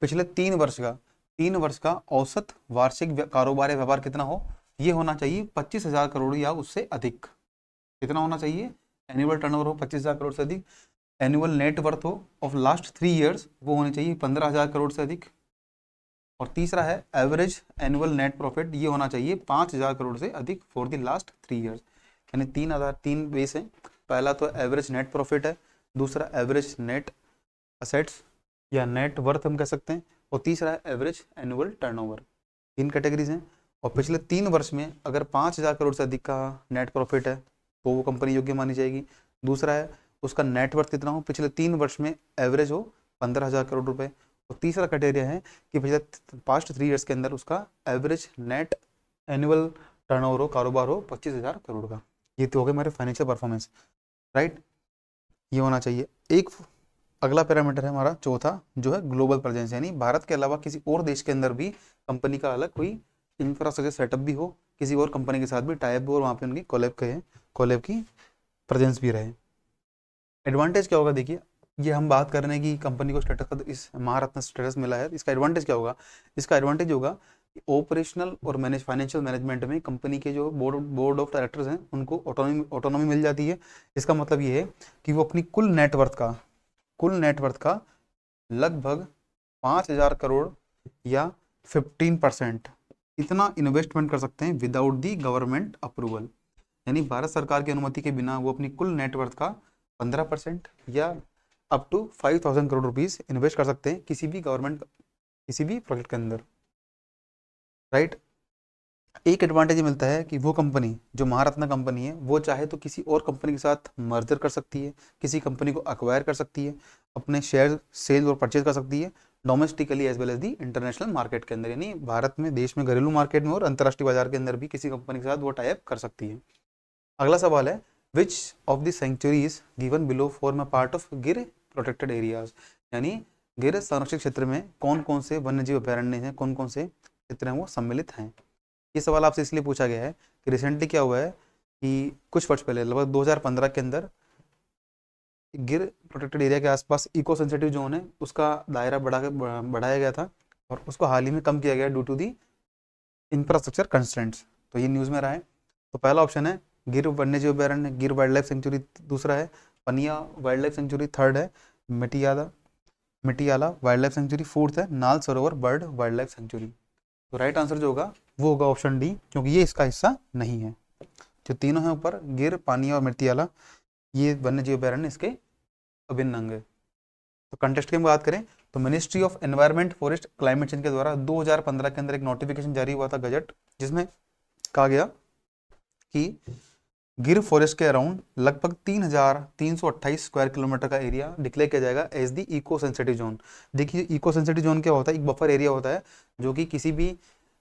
पिछले तीन वर्ष का तीन वर्ष का औसत वार्षिक कारोबार या व्यापार कितना हो ये होना चाहिए पच्चीस हजार करोड़ या उससे अधिक कितना होना चाहिए एनुअल टर्नओवर हो पच्चीस हज़ार करोड़ से अधिक एनुअल नेटवर्थ हो ऑफ लास्ट थ्री ईयर्स वो होने चाहिए पंद्रह हज़ार करोड़ से अधिक और तीसरा है एवरेज एनुअल नेट प्रॉफिट ये होना चाहिए पाँच हज़ार करोड़ से अधिक for the last three years यानी तीन हज़ार तीन बेस हैं पहला तो एवरेज नेट प्रॉफिट है दूसरा एवरेज नेट असेट्स या नेट वर्थ हम कह सकते हैं और तीसरा है एवरेज एनुअल ओवर तीन कैटेगरीज हैं और पिछले तीन वर्ष में अगर पाँच हज़ार करोड़ से अधिक का नेट प्रॉफिट है तो वो कंपनी योग्य मानी जाएगी दूसरा है उसका नेटवर्थ कितना हो पिछले तीन वर्ष में एवरेज हो पंद्रह हज़ार करोड़ रुपए और तीसरा क्राइटेरिया है कि पिछले पास्ट थ्री ईयर्स के अंदर उसका एवरेज नेट एनुअल टर्नओवर हो कारोबार हो पच्चीस हज़ार करोड़ का ये तो हो गया मेरे फाइनेंशियल परफॉर्मेंस राइट ये होना चाहिए एक अगला पैरामीटर है हमारा चौथा जो है ग्लोबल प्रेजेंस यानी भारत के अलावा किसी और देश के अंदर भी कंपनी का अलग कोई इंफ्रास्ट्रक्चर सेटअप भी हो किसी और कंपनी के साथ भी टाइप हो और वहाँ पे उनकी कॉलेप कहे कोलेब की प्रेजेंस भी रहे एडवांटेज क्या होगा देखिए ये हम बात कर रहे हैं कि कंपनी को स्टेटस का तो इस महारत्न स्टेटस मिला है इसका एडवांटेज क्या होगा इसका एडवांटेज होगा ऑपरेशनल और मैनेज फाइनेंशियल मैनेजमेंट में कंपनी के जो बोर्ड बोर्ड ऑफ डायरेक्टर्स हैं उनको ऑटोनॉमी ऑटोनॉमी मिल जाती है इसका मतलब ये है कि वो अपनी कुल नेटवर्थ का कुल नेटवर्थ का लगभग पाँच हज़ार करोड़ या फिफ्टीन परसेंट इतना इन्वेस्टमेंट कर सकते हैं विदाउट दी गवर्नमेंट अप्रूवल यानी भारत सरकार की अनुमति के बिना वो अपनी कुल नेटवर्थ का पंद्रह परसेंट या up to five thousand crore rupees invest कर सकते हैं किसी भी गवर्नमेंट किसी भी प्रोजेक्ट के अंदर राइट एक एडवांटेज मिलता है कि वो कंपनी जो महारत्ना कंपनी है वो चाहे तो किसी और कंपनी के साथ मर्जर कर सकती है किसी कंपनी को अक्वायर कर सकती है अपने शेयर सेल और परचेज कर सकती है domestically as well as the international market के अंदर यानी भारत में देश में घरेलू मार्केट में और अंतर्राष्ट्रीय बाजार के अंदर भी किसी कंपनी के साथ वो टाइप कर सकती है अगला सवाल है which of sanctuaries given below form a part of Gir protected areas यानी गिर संरक्षित क्षेत्र में कौन कौन से वन्यजीव अभ्यारण्य हैं कौन कौन से क्षेत्र हैं वो सम्मिलित हैं ये सवाल आपसे इसलिए पूछा गया है कि रिसेंटली क्या हुआ है कि कुछ वर्ष पहले लगभग 2015 के अंदर गिर प्रोटेक्टेड एरिया के आसपास इको सेंसिटिव जोन है उसका दायरा बढ़ा बढ़ाया गया था और उसको हाल ही में कम किया गया due to the infrastructure constraints तो ये न्यूज़ में रहा है तो पहला ऑप्शन है गिर वन्य जीव अभ्यारण्य गिर वाइल्ड लाइफ सेंचुरी दूसरा है पनिया वाइल्ड लाइफ सेंचुरी थर्ड है Mitiyala Mitiyala wild life sanctuary fourth है Nal Sarovar bird wild life sanctuary तो राइट आंसर जो होगा वो होगा ऑप्शन डी क्योंकि ये इसका हिस्सा नहीं है जो तीनों है ऊपर गिर पानिया और मिटियाला ये वन्य जीव अभ्यारण्य इसके अभिन्न अंग है तो कंटेस्ट की बात करें तो ministry of environment forest climate change के द्वारा 2015 के अंदर एक नोटिफिकेशन जारी हुआ था गजट जिसमें कहा गया कि गिर फॉरेस्ट के अराउंड लगभग 3,328 स्क्वायर किलोमीटर का एरिया डिक्लेयर किया जाएगा as the eco sensitive zone देखिए इको सेंसिटिव जोन क्या होता है एक बफर एरिया होता है जो कि किसी भी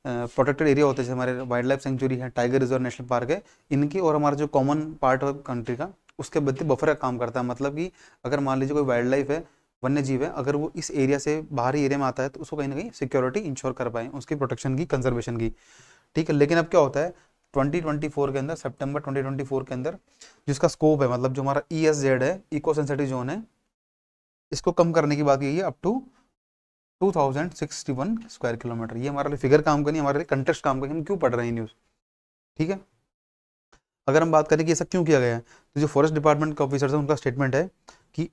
प्रोटेक्टेड एरिया होते हैं जैसे हमारे वाइल्ड लाइफ सेंचुरी है टाइगर रिजर्व नेशनल पार्क है इनकी और हमारा जो कॉमन पार्ट है कंट्री का उसके बदले बफर का काम करता है मतलब कि अगर मान लीजिए कोई वाइल्ड लाइफ है वन्य जीव है अगर वो इस एरिया से बाहरी एरिया में आता है तो उसको कहीं ना कहीं सिक्योरिटी इंश्योर कर पाए उसकी प्रोटेक्शन की कंजर्वेशन की ठीक है लेकिन अब क्या होता है 2024 के अंदर सितंबर 2024 के अंदर जिसका स्कोप है मतलब जो हमारा ई e है इको सेंसिटिव जोन है इसको कम करने की बात की है अप टू 2061 स्क्वायर किलोमीटर ये हमारे लिए फिगर काम करनी हमारे लिए कंटेक्स्ट काम करनी हम क्यों पढ़ रहे हैं न्यूज़ ठीक है अगर हम बात करें कि ऐसा क्यों किया गया है तो जो फॉरेस्ट डिपार्टमेंट के ऑफिसर है उनका स्टेटमेंट है कि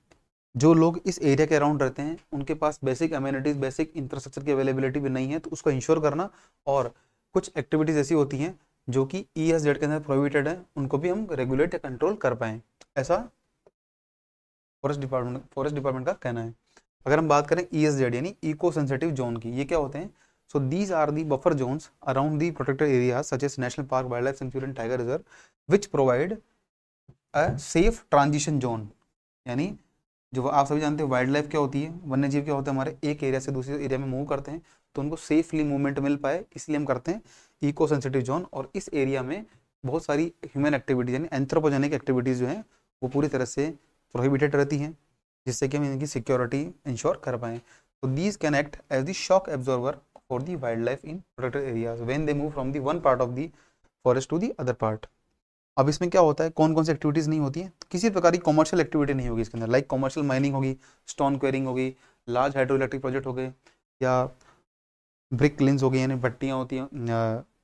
जो लोग इस एरिया के अराउंड रहते हैं उनके पास बेसिक अम्यूनिटीज़ बेसिक इंफ्रास्ट्रक्चर की अवेलेबिलिटी भी नहीं है तो उसको इंश्योर करना और कुछ एक्टिविटीज़ ऐसी होती हैं जो कि ई एस जेड के अंदर प्रोहिबिटेड है उनको भी हम रेगुलेट या कंट्रोल कर पाए ऐसा फॉरेस्ट डिपार्टमेंट फॉरेस्ट डिपार्टमेंट का कहना है अगर हम बात करें ई एस जेड यानी इको सेंसिटिव जोन की ये क्या होते हैं so these are the buffer zones around the protected area such as national park wild life sanctuary and tiger reserve which provide a safe transition zone यानी जो आप सभी जानते हैं वाइल्ड लाइफ क्या होती है वन्य जीव क्या होता है हमारे एक एरिया से दूसरे एरिया में मूव करते हैं तो उनको सेफली मूवमेंट मिल पाए इसलिए हम करते हैं इको सेंसिटिव जोन और इस एरिया में बहुत सारी ह्यूमन एक्टिविटीज यानी एंथ्रोपोजेनिक एक्टिविटीज़ जो हैं वो पूरी तरह से प्रोहिबिटेड रहती हैं जिससे कि हम इनकी सिक्योरिटी इंश्योर कर पाएँ तो these can act as the shock absorber for the wild life in protected areas when they move from the one part of the forest to the other part अब इसमें क्या होता है कौन कौन सी एक्टिविटीज़ नहीं होती है किसी प्रकार की कॉमर्शियल एक्टिविटी नहीं होगी इसके अंदर लाइक कॉमर्शियल माइनिंग होगी स्टोन क्वेरिंग होगी लार्ज हाइड्रो इलेक्ट्रिक प्रोजेक्ट हो गए या ब्रिक क्लिन्स हो गई यानी भट्टियाँ होती हैं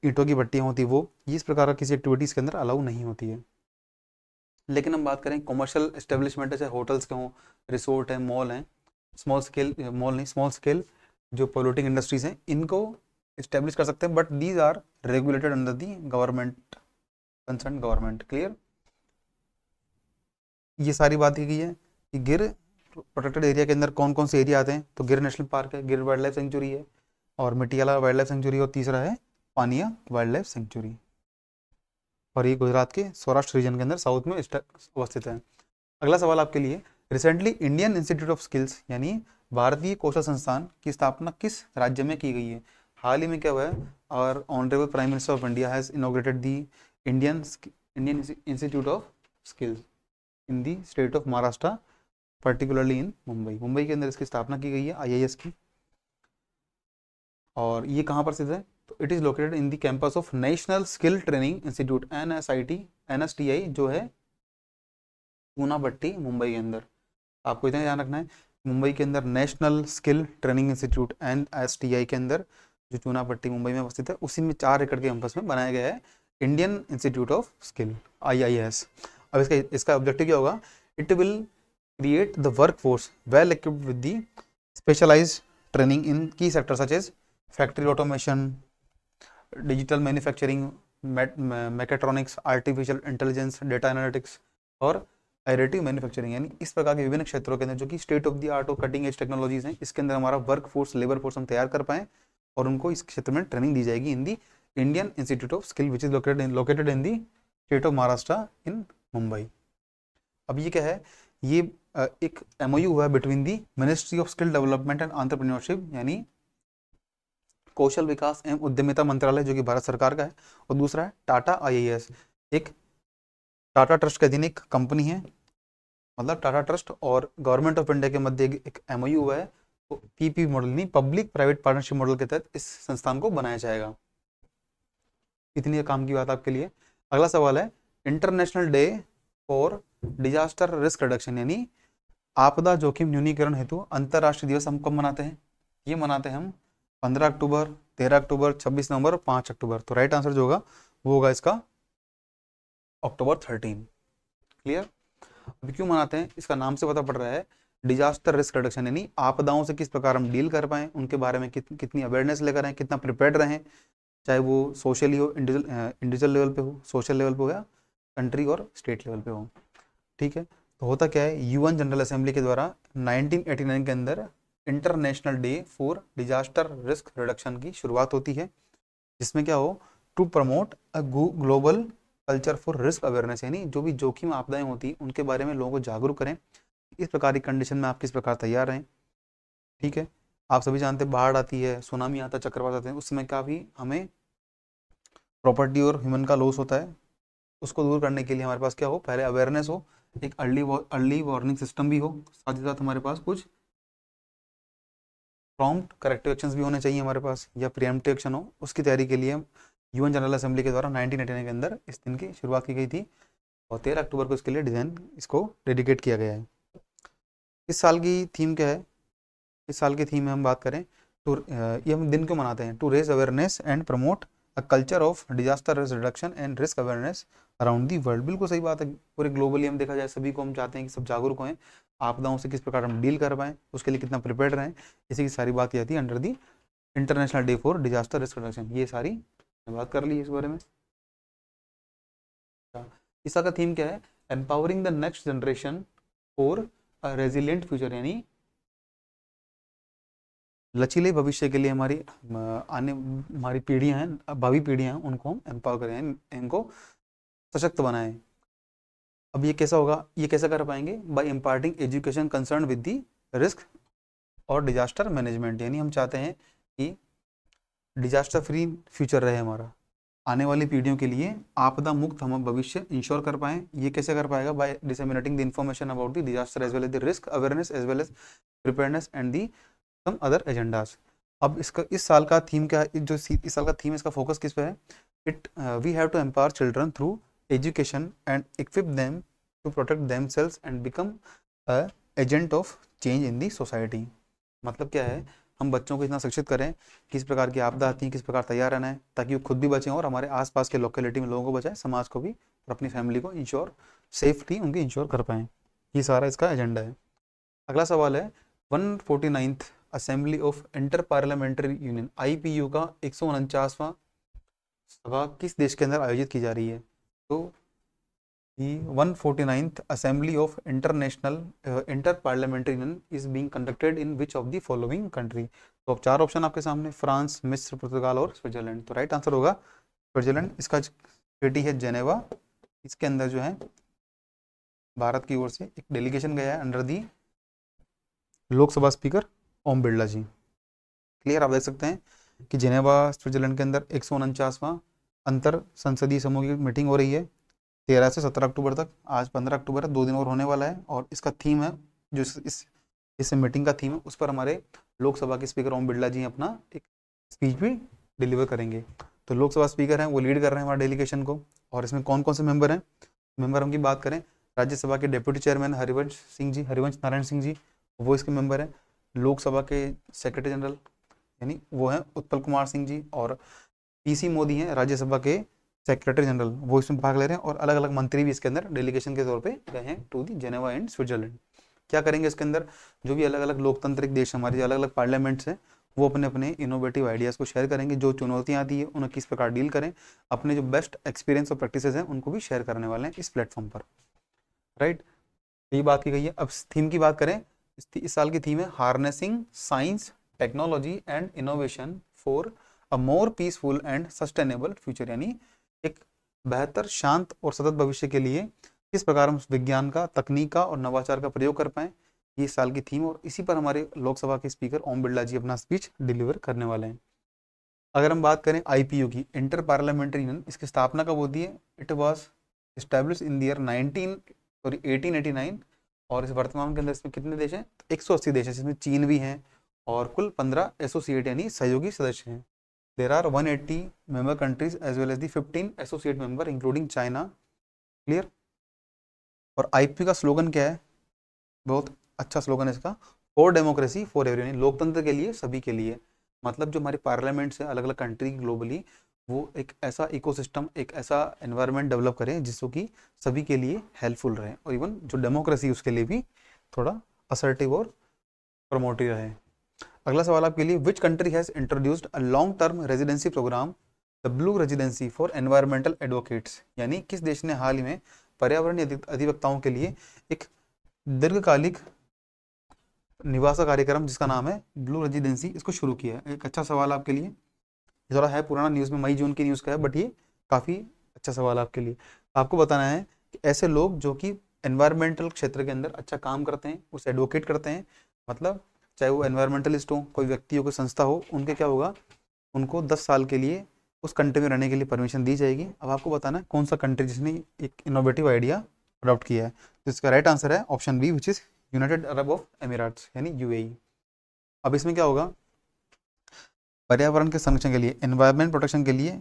ईंटों की भट्टियाँ होती वो इस प्रकार का किसी एक्टिविटीज़ के अंदर अलाउ नहीं होती है लेकिन हम बात करें कॉमर्शियल इस्टेब्लिशमेंट है चाहे होटल्स के हों रिसोर्ट हैं मॉल हैं स्मॉल स्केल मॉल नहीं स्मॉल स्केल जो पोल्यूटिंग इंडस्ट्रीज हैं इनको इस्टेब्लिश कर सकते हैं but these are regulated under the government concern government clear ये सारी बात की गई है कि गिर प्रोटेक्टेड एरिया के अंदर कौन कौन से एरिया आते हैं तो गिर नेशनल पार्क है गिर वाइल्ड लाइफ सेंचुरी है और मिटियाला वाइल्ड लाइफ सेंचुरी और तीसरा है पानिया वाइल्ड लाइफ सेंचुरी और ये गुजरात के सौराष्ट्र रीजन के अंदर साउथ में अवस्थित है अगला सवाल आपके लिए recently Indian institute of skills यानी भारतीय कौशल संस्थान की स्थापना किस राज्य में की गई है हाल ही में क्या हुआ है और honourable prime minister of India has inaugurated the Indian Indian institute of skills in the state of Maharashtra particularly in Mumbai Mumbai के अंदर इसकी स्थापना की गई है IIS की और ये कहाँ पर स्थित है तो it is located in the campus of national skill training institute N S I T N S T I जो है पूनाबट्टी मुंबई के अंदर आपको इतना ध्यान रखना है मुंबई के अंदर national skill training institute N S T I के अंदर जो चूनापट्टी मुंबई में अवस्थित है उसी में चार एकड़ के कैंपस में बनाया गया है Indian institute of skill IIS अब इसका इसका ऑब्जेक्टिव क्या होगा it will create the work force well equipped with the specialise training in key sector such as factory automation digital manufacturing mechatronics artificial intelligence data analytics और additive manufacturing यानी इस प्रकार के विभिन्न क्षेत्रों के अंदर जो कि state of the art of cutting edge technologies हैं इसके अंदर हमारा वर्क फोर्स लेबर फोर्स हम तैयार कर पाएँ और उनको इस क्षेत्र में ट्रेनिंग दी जाएगी in the Indian Institute of Skill which is located in located in the state of Maharashtra in Mumbai. अब ये क्या है ये एक एम ओ यू हुआ है between the ministry of skill development and entrepreneurship यानी कौशल विकास एवं उद्यमिता मंत्रालय जो कि भारत सरकार का है और दूसरा है टाटा आई आई एस एक टाटा ट्रस्ट के अधीन एक कंपनी है मतलब टाटा ट्रस्ट और गवर्नमेंट ऑफ इंडिया के मध्य एक एम ओ यू हुआ है तो पी मॉडल नहीं पब्लिक प्राइवेट पार्टनरशिप मॉडल के तहत इस संस्थान को बनाया जाएगा इतनी काम की बात आपके लिए अगला सवाल है international day for disaster risk reduction यानी आपदा जोखिम न्यूनीकरण हेतु अंतर्राष्ट्रीय दिवस हम कब मनाते हैं ये मनाते हैं हम पंद्रह अक्टूबर तेरह अक्टूबर छब्बीस नवंबर पांच अक्टूबर तो राइट आंसर जो होगा वो होगा इसका अक्टूबर थर्टीन क्लियर अभी क्यों मनाते हैं इसका नाम से पता पड़ रहा है डिजास्टर रिस्क रिडक्शन यानी आपदाओं से किस प्रकार हम डील कर पाए उनके बारे में कित, कितनी अवेयरनेस लेकर आए कितना प्रिपेयर रहे चाहे वो सोशली हो इंडिविजुअल लेवल पे हो सोशल लेवल पे हो या कंट्री और स्टेट लेवल पे हो ठीक है तो होता क्या है यूएन जनरल असेंबली के द्वारा 1989 के अंदर international day for disaster risk reduction की शुरुआत होती है जिसमें क्या हो to promote a global culture for risk awareness यानी जो भी जोखिम आपदाएं होती हैं उनके बारे में लोगों को जागरूक करें इस प्रकार की कंडीशन में आप किस प्रकार तैयार रहें ठीक है आप सभी जानते हैं बाढ़ आती है सुनामी आता है चक्रवात आते हैं उस समय भी हमें प्रॉपर्टी और ह्यूमन का लॉस होता है उसको दूर करने के लिए हमारे पास क्या हो पहले अवेयरनेस हो एक अर्ली अर्ली वार्निंग सिस्टम भी हो साथ ही साथ हमारे पास कुछ प्रॉम्प्ट करेक्टिव एक्शन भी होने चाहिए हमारे पास या प्रियमटिव एक्शन हो उसकी तैयारी के लिए यूएन जनरल असेंबली के द्वारा नाइनटीन के अंदर इस दिन की शुरुआत की गई थी और तेरह अक्टूबर को इसके लिए डिज़ाइन इसको डेडिकेट किया गया है इस साल की थीम क्या है इस साल की थीम में हम बात करें तो ये हम दिन क्यों मनाते हैं to raise awareness and promote a culture of disaster risk reduction and risk awareness around the world बिल्कुल सही बात है पूरे ग्लोबली हम देखा जाए सभी को हम चाहते हैं कि सब जागरूक हों आपदाओं से किस प्रकार हम डील कर पाएँ उसके लिए कितना प्रिपेयर रहें इसी की सारी बात की जाती है under the international day for disaster risk reduction ये सारी बात कर ली इस बारे में अच्छा, इसका थीम क्या है empowering the next generation for resilient future यानी लचीले भविष्य के लिए हमारी आने हमारी पीढ़ियां हैं भावी पीढ़ियां हैं उनको हम एम्पावर करें इनको सशक्त बनाएं अब ये कैसा होगा ये कैसा कर पाएंगे by imparting education concern with the risk और डिजास्टर मैनेजमेंट यानी हम चाहते हैं कि डिजास्टर फ्री फ्यूचर रहे हमारा आने वाली पीढ़ियों के लिए आपदा मुक्त हम भविष्य इंश्योर कर पाएं ये कैसे कर पाएगा by disseminating the information about the disaster as well as the risk awareness as well as preparedness and the some other agendas अब इसका इस साल का थीम क्या है जो इस साल का थीम इसका फोकस किस पे है it we have to empower children through education and equip them to protect themselves and become agent of change in the society मतलब क्या है हम बच्चों को इतना शिक्षित करें किस प्रकार की आपदा आती है किस प्रकार तैयार रहना है ताकि वो खुद भी बचें और हमारे आसपास के लोकेलिटी में लोगों को बचाएं समाज को भी और अपनी फैमिली को इंश्योर सेफ्टी उनकी इंश्योर कर पाएँ ये सारा इसका एजेंडा है अगला सवाल है one forty ninth assembly of inter parliamentary union IPU का एक सभा किस देश के अंदर आयोजित की जा रही है तो one forty ninth assembly of international inter parliamentary union is being conducted in which of the following country तो अब चार ऑप्शन आपके सामने फ्रांस मिस्र पुर्तगाल और स्विट्जरलैंड तो राइट आंसर होगा स्विट्जरलैंड इसका सिटी है जेनेवा इसके अंदर जो है भारत की ओर से एक डेलीगेशन गया है under the Lok Sabha speaker Om Birla ji clear आप देख सकते हैं कि जिनेवा स्विट्जरलैंड के अंदर एक सौ अंतर संसदीय समूह की मीटिंग हो रही है तेरह से सत्रह अक्टूबर तक आज पंद्रह अक्टूबर है दो दिन और होने वाला है और इसका थीम है जो इस इस मीटिंग का थीम है उस पर हमारे लोकसभा के स्पीकर ओम बिरला जी अपना एक स्पीच भी डिलीवर करेंगे तो लोकसभा स्पीकर हैं वो लीड कर रहे हैं हमारे डेलीगेशन को और इसमें कौन कौन से मेंबर हैं मेंबरों की बात करें राज्यसभा के डिप्यूटी चेयरमैन हरिवंश सिंह जी हरिवंश नारायण सिंह जी वो इसके मेंबर हैं लोकसभा के सेक्रेटरी जनरल यानी वो हैं उत्पल कुमार सिंह जी और पीसी मोदी हैं राज्यसभा के सेक्रेटरी जनरल वो इसमें भाग ले रहे हैं और अलग अलग मंत्री भी इसके अंदर डेलीगेशन के तौर पे गए हैं to the Geneva and Switzerland क्या करेंगे इसके अंदर जो भी अलग अलग लोकतांत्रिक देश हमारे अलग अलग पार्लियामेंट्स हैं वो अपने अपने इनोवेटिव आइडियाज़ को शेयर करेंगे जो चुनौतियाँ आती है उन्हें किस प्रकार डील करें अपने जो बेस्ट एक्सपीरियंस और प्रैक्टिस हैं उनको भी शेयर करने वाले हैं इस प्लेटफॉर्म पर राइट ये बात की गई है अब थीम की बात करें इस साल की थीम है harnessing science technology and innovation for a more peaceful and sustainable future यानी एक बेहतर शांत और सतत भविष्य के लिए किस प्रकार हम विज्ञान का तकनीक का और नवाचार का प्रयोग कर पाए ये साल की थीम और इसी पर हमारे लोकसभा के स्पीकर ओम बिरला जी अपना स्पीच डिलीवर करने वाले हैं अगर हम बात करें आईपीयू की इंटर पार्लियामेंट्री यूनियन इसकी स्थापना कब होती है it was establish in the nineteen sorry eighteen eighty nine और इस वर्तमान के अंदर इसमें कितने देश हैं तो एक देश हैं जिसमें चीन भी हैं और कुल पंद्रह एसोसिएट यानी सहयोगी सदस्य हैं there are one eighty member countries as well as the fifteen associate member including China clear और आईपी का स्लोगन क्या है बहुत अच्छा स्लोगन है इसका फॉर डेमोक्रेसी फॉर एवरी लोकतंत्र के लिए सभी के लिए मतलब जो हमारे पार्लियामेंट्स हैं अलग अलग कंट्री ग्लोबली वो एक ऐसा इकोसिस्टम एक ऐसा एनवायरनमेंट डेवलप करें जिसको कि सभी के लिए हेल्पफुल रहे और इवन जो डेमोक्रेसी उसके लिए भी थोड़ा असर्टिव और प्रमोटिव रहे अगला सवाल आपके लिए which country has introduced a long term residency programme the blue residency for environmental advocates यानी किस देश ने हाल ही में पर्यावरण अधिवक्ताओं के लिए एक दीर्घकालिक निवास कार्यक्रम जिसका नाम है ब्लू रेजिडेंसी इसको शुरू किया है एक अच्छा सवाल आपके लिए थोड़ा है पुराना न्यूज़ में मई जून की न्यूज़ का है बट ये काफ़ी अच्छा सवाल आपके लिए आपको बताना है कि ऐसे लोग जो कि एनवायरमेंटल क्षेत्र के अंदर अच्छा काम करते हैं उसे एडवोकेट करते हैं मतलब चाहे वो एनवायरमेंटलिस्ट हो कोई व्यक्ति हो कोई संस्था हो उनके क्या होगा उनको दस साल के लिए उस कंट्री में रहने के लिए परमिशन दी जाएगी अब आपको बताना है कौन सा कंट्री जिसने एक इनोवेटिव आइडिया अडॉप्ट किया है तो इसका राइट आंसर है option B which is United Arab of Emirates यानी यूएई e। अब इसमें क्या होगा पर्यावरण के संरक्षण के लिए एनवायरमेंट प्रोटेक्शन के लिए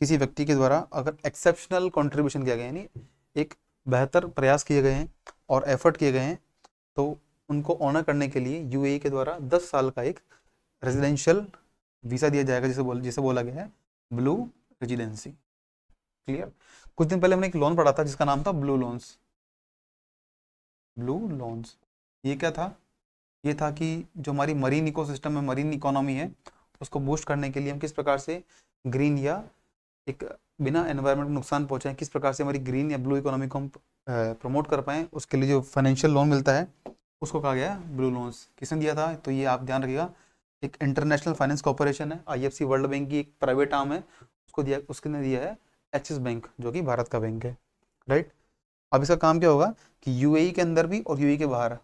किसी व्यक्ति के द्वारा अगर एक्सेप्शनल कंट्रीब्यूशन किया गया यानी एक बेहतर प्रयास किए गए हैं और एफर्ट किए गए हैं तो उनको ऑनर करने के लिए यू e के द्वारा दस साल का एक रेजिडेंशियल वीज़ा दिया जाएगा जिसे बोल जिसे बोला गया है ब्लू रेजिडेंसी क्लियर कुछ दिन पहले हमने एक लोन पढ़ा था जिसका नाम था ब्लू लोन्स ब्लू लोन्स ये क्या था ये था कि जो हमारी मरीन इकोसिस्टम है मरीन इकोनॉमी है उसको बूस्ट करने के लिए हम किस प्रकार से ग्रीन या एक बिना एनवायरमेंट को नुकसान पहुँचाएं किस प्रकार से हमारी ग्रीन या ब्लू इकोनॉमी को हम प्रमोट कर पाएँ उसके लिए जो फाइनेंशियल लोन मिलता है उसको कहा गया है ब्लू लोन्स किसने दिया था तो ये आप ध्यान रखिएगा एक इंटरनेशनल फाइनेंस कॉरपोरेशन है आईएफसी वर्ल्ड बैंक की एक प्राइवेट आर्म है उसको दिया उसने दिया है एक्सिस बैंक जो कि भारत का बैंक है राइट अब इसका काम क्या होगा कि यूएई e के अंदर भी और यूएई e के बाहर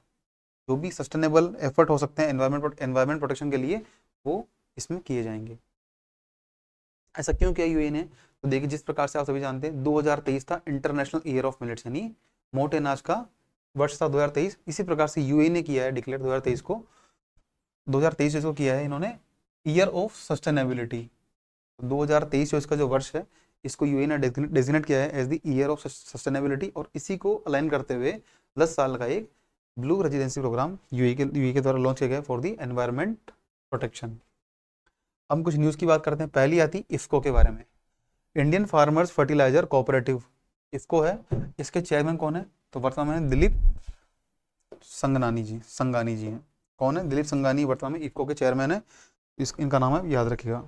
जो भी सस्टेनेबल एफर्ट हो सकते हैं एनवायरमेंट एनवायरमेंट प्रोटेक्शन के लिए वो इसमें किए जाएंगे ऐसा क्यों किया यूएन ने तो देखिए जिस प्रकार से आप सभी जानते हैं 2023 था इंटरनेशनल ईयर ऑफ मिलेट्स यानी मोटे अनाज का वर्ष था 2023 इसी प्रकार से यूएन ने किया है डिक्लेयर 2023 को 2023 इसको किया है इन्होंने ईयर ऑफ सस्टेनेबिलिटी 2023 जो इसका जो वर्ष है इसको यूए ने डेजिग्नेट किया है as the year of sustainability और इसी को अलाइन करते हुए दस साल का एक ब्लू रेजिडेंसी प्रोग्राम यूए के यूए के द्वारा लॉन्च किया गया फॉर दी एनवायरमेंट प्रोटेक्शन हम कुछ न्यूज़ की बात करते हैं पहली आती इफ्को के बारे में Indian farmers fertiliser cooperative IFFCO है इसके चेयरमैन कौन है तो वर्तमान में दिलीप संगनानी जी संगानी जी हैं कौन है दिलीप संगानी वर्तमान में इफ्को के चेयरमैन है इस इनका नाम है याद रखिएगा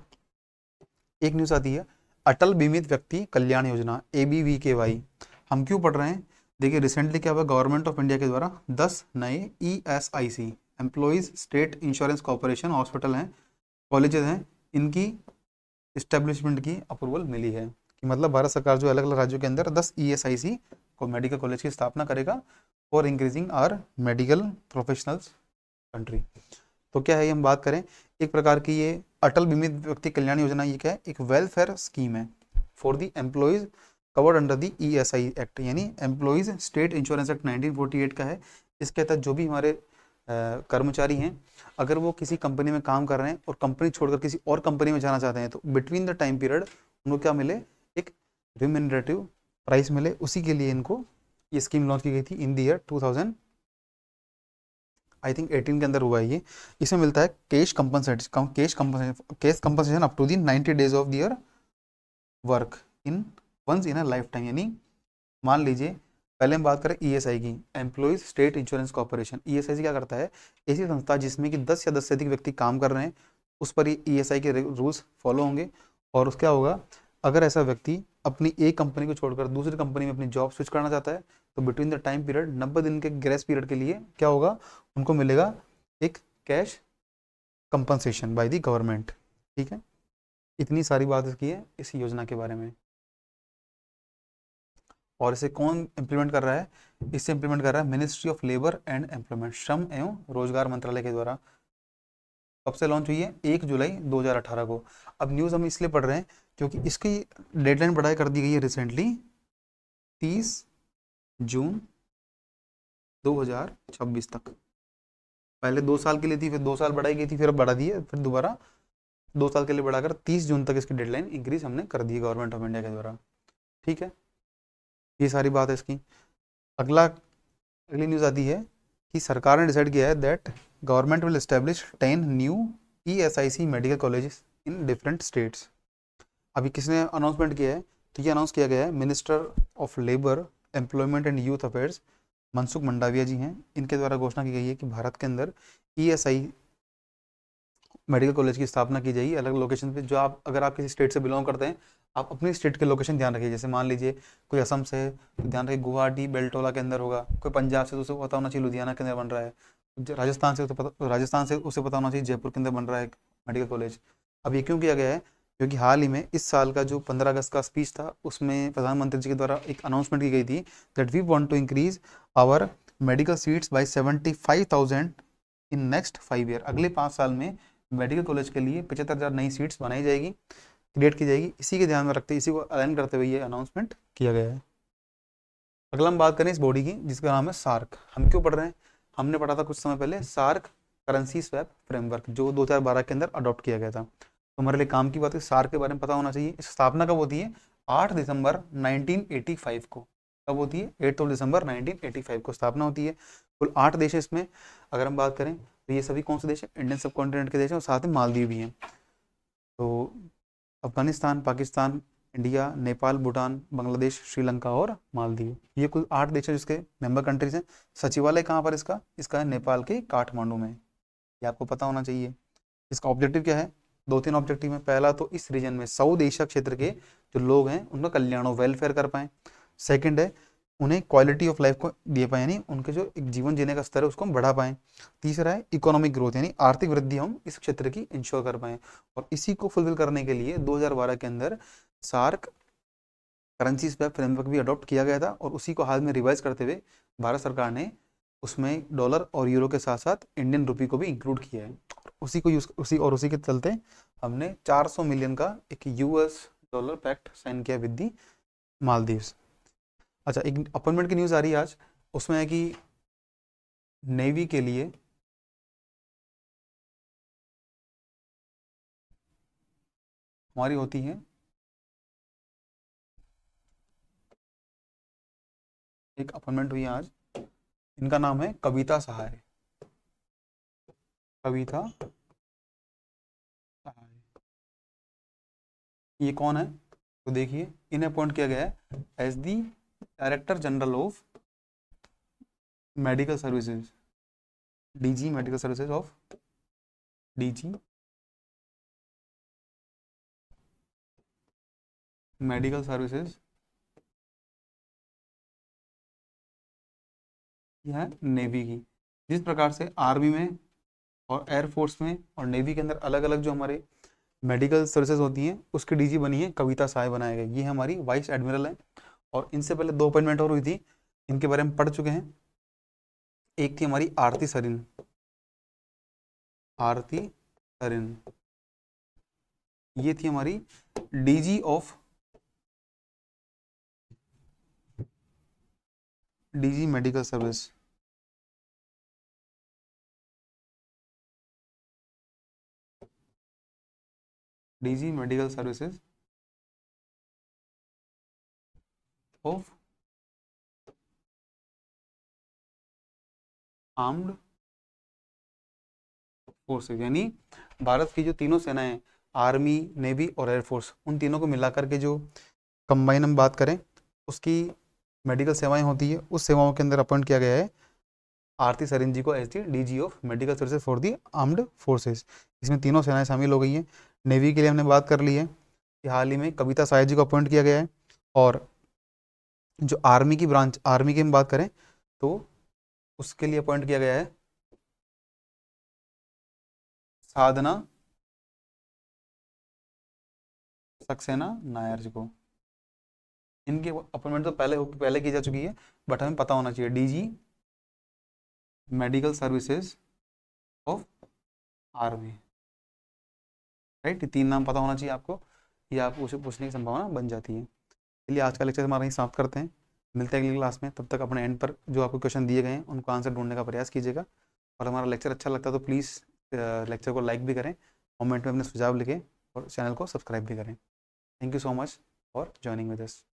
एक न्यूज़ आती है अटल बीमित व्यक्ति कल्याण योजना A B V K Y हम क्यों पढ़ रहे हैं देखिए रिसेंटली क्या हुआ गवर्नमेंट ऑफ इंडिया के द्वारा दस नए E S I C employees state insurance corporation hospital हैं कॉलेजेस हैं इनकी इस्टेब्लिशमेंट की अप्रूवल मिली है कि मतलब भारत सरकार जो अलग अलग राज्यों के अंदर दस ई एस आई सी को मेडिकल कॉलेज की स्थापना करेगा for increasing our medical professionals country तो क्या है ये हम बात करें एक प्रकार की ये अटल बीमित व्यक्ति कल्याण योजना ये क्या है एक वेलफेयर स्कीम है for the employees covered under the E S I act यानी एम्प्लॉयज़ स्टेट इंश्योरेंस एक्ट एट का है इसके तहत जो भी हमारे कर्मचारी हैं अगर वो किसी कंपनी में काम कर रहे हैं और कंपनी छोड़कर किसी और कंपनी में जाना चाहते हैं तो बिटवीन द टाइम पीरियड उनको क्या मिले एक रिम्यूनरेटिव प्राइस मिले उसी के लिए इनको ये स्कीम लॉन्च की गई थी in the year 2000 I think 18 के अंदर हुआ है ये इसमें मिलता है cash compensation cash cash compensation up to the days of the work in once in a lifetime यानी मान लीजिए पहले हम बात करें ईएसआई e की employees state insurance corporation ESI क्या करता है ऐसी संस्था जिसमें कि 10 या 10 से अधिक व्यक्ति काम कर रहे हैं उस पर एस ईएसआई e के रूल्स फॉलो होंगे और उस क्या होगा अगर ऐसा व्यक्ति अपनी एक कंपनी को छोड़कर दूसरी कंपनी में अपनी जॉब स्विच करना चाहता है तो बिटवीन द टाइम पीरियड नब्बे दिन के ग्रेस पीरियड के लिए क्या होगा उनको मिलेगा एक cash compensation by the government ठीक है इतनी सारी बात की है इस योजना के बारे में और इसे कौन इम्प्लीमेंट कर रहा है इसे इम्प्लीमेंट कर रहा है ministry of labour and employment श्रम एवं रोजगार मंत्रालय के द्वारा कब से लॉन्च हुई है एक जुलाई 2018 को अब न्यूज़ हम इसलिए पढ़ रहे हैं क्योंकि इसकी डेडलाइन बढ़ाई कर दी गई है रिसेंटली 30 जून 2026 तक पहले दो साल के लिए थी फिर दो साल बढ़ाई गई थी फिर बढ़ा दी फिर दोबारा दो साल के लिए बढ़ाकर तीस जून तक इसकी डेडलाइन इंक्रीज हमने कर दी गवर्नमेंट ऑफ इंडिया के द्वारा ठीक है ये सारी बात है इसकी अगला अगली न्यूज़ आती है कि सरकार ने डिसाइड किया है that government will establish ten new E S I C medical colleges in different states अभी किसने अनाउंसमेंट किया है तो ये अनाउंस किया गया है minister of labour employment and youth affairs Mansukh Mandaviya ji हैं इनके द्वारा घोषणा की गई है कि भारत के अंदर E S I medical college की स्थापना की जाएगी अलग लोकेशन पे जो आप अगर आप किसी स्टेट से बिलोंग करते हैं आप अपनी स्टेट के लोकेशन ध्यान रखिए जैसे मान लीजिए कोई असम से तो ध्यान रखिए गुवाहाटी बेल्टोला के अंदर होगा कोई पंजाब से तो उसे पता होना चाहिए लुधियाना के अंदर बन रहा है राजस्थान से तो राजस्थान से उसे पता होना चाहिए जयपुर के अंदर बन रहा है मेडिकल कॉलेज अब ये क्यों किया गया है क्योंकि हाल ही में इस साल का जो पंद्रह अगस्त का स्पीच था उसमें प्रधानमंत्री जी के द्वारा एक अनाउंसमेंट की गई थी that we want to increase our medical seats by seventy five thousand in next five year अगले पाँच साल में मेडिकल कॉलेज के लिए पचहत्तर हज़ार नई सीट्स बनाई जाएगी क्रिएट की जाएगी इसी के ध्यान में रखते इसी को अलाइन करते हुए ये अनाउंसमेंट किया गया है अगला हम बात करें इस बॉडी की जिसका नाम है सार्क हम क्यों पढ़ रहे हैं हमने पढ़ा था कुछ समय पहले सार्क करेंसी स्वैप फ्रेमवर्क जो दो हज़ार बारह के अंदर अडॉप्ट किया गया था तो हमारे लिए काम की बात है सार्क के बारे में पता होना चाहिए स्थापना कब होती है आठ दिसंबर नाइनटीन को कब होती है एट ऑफ दिसंबर नाइनटीन को स्थापना होती है कुल आठ देश है इसमें अगर हम बात करें तो ये सभी कौन से देश हैं इंडियन सब कॉन्टिनेंट के देश हैं और साथ ही मालदीव भी हैं तो अफगानिस्तान पाकिस्तान इंडिया नेपाल भूटान बांग्लादेश श्रीलंका और मालदीव ये कुल आठ देश है जिसके मेंबर कंट्रीज हैं सचिवालय कहाँ पर इसका इसका है नेपाल के काठमांडू में ये आपको पता होना चाहिए इसका ऑब्जेक्टिव क्या है दो तीन ऑब्जेक्टिव है पहला तो इस रीजन में साउथ एशिया क्षेत्र के जो लोग हैं उनका कल्याण और वेलफेयर कर पाए सेकेंड है उन्हें क्वालिटी ऑफ लाइफ को दे पाए यानी उनके जो एक जीवन जीने का स्तर है उसको हम बढ़ा पाएँ तीसरा है इकोनॉमिक ग्रोथ यानी आर्थिक वृद्धि हम इस क्षेत्र की इंश्योर कर पाएँ और इसी को फुलफिल करने के लिए 2012 के अंदर सार्क करेंसी स्वैप फ्रेमवर्क भी अडॉप्ट किया गया था और उसी को हाल में रिवाइज करते हुए भारत सरकार ने उसमें डॉलर और यूरो के साथ साथ इंडियन रुपी को भी इंक्लूड किया है उसी को यूज उसी और उसी के चलते हमने 400 मिलियन का एक यूएस डॉलर पैक्ट साइन किया विद दी मालदीव्स अच्छा एक अपॉइंटमेंट की न्यूज़ आ रही है आज उसमें है कि नेवी के लिए हमारी होती है एक अपॉइंटमेंट हुई है आज इनका नाम है कविता सहाय कविता सहाय ये कौन है तो देखिए इन्हें अपॉइंट किया गया है as the director general of medical services DG medical services of DG medical services यह है नेवी की जिस प्रकार से आर्मी में और एयरफोर्स में और नेवी के अंदर अलग अलग जो हमारे मेडिकल सर्विसेज होती हैं उसकी डीजी बनी है कविता साय बनाए गए ये हमारी वाइस एडमिरल है और इनसे पहले दो अपॉइंटमेंट और हुई थी इनके बारे में पढ़ चुके हैं एक थी हमारी आरती सरिन आरती सरिन ये थी हमारी DG of DG medical service DG medical services of armed forces यानी भारत की जो तीनों सेनाएं आर्मी नेवी और एयरफोर्स उन तीनों को मिलाकर के जो कंबाइन हम बात करें उसकी मेडिकल सेवाएं होती है उस सेवाओं के अंदर अपॉइंट किया गया है आरती सरिन जी को S D D G of medical services for the armed forces इसमें तीनों सेनाएं शामिल हो गई हैं नेवी के लिए हमने बात कर ली है कि हाल ही में कविता साय जी को अपॉइंट किया गया है और जो आर्मी की ब्रांच आर्मी की हम बात करें तो उसके लिए अपॉइंट किया गया है साधना सक्सेना नायर जी को इनकी अपॉइंटमेंट तो पहले पहले की जा चुकी है बट हमें पता होना चाहिए DG medical services of army right तीन नाम पता होना चाहिए आपको या आपको उसे पूछने की संभावना बन जाती है चलिए आज का लेक्चर हमारा यहीं समाप्त करते हैं मिलते हैं अगली क्लास में तब तक अपने एंड पर जो आपको क्वेश्चन दिए गए हैं उनको आंसर ढूंढने का प्रयास कीजिएगा और हमारा लेक्चर अच्छा लगता है तो प्लीज़ लेक्चर को लाइक भी करें कमेंट में अपने सुझाव लिखें और चैनल को सब्सक्राइब भी करें thank you so much for joining with us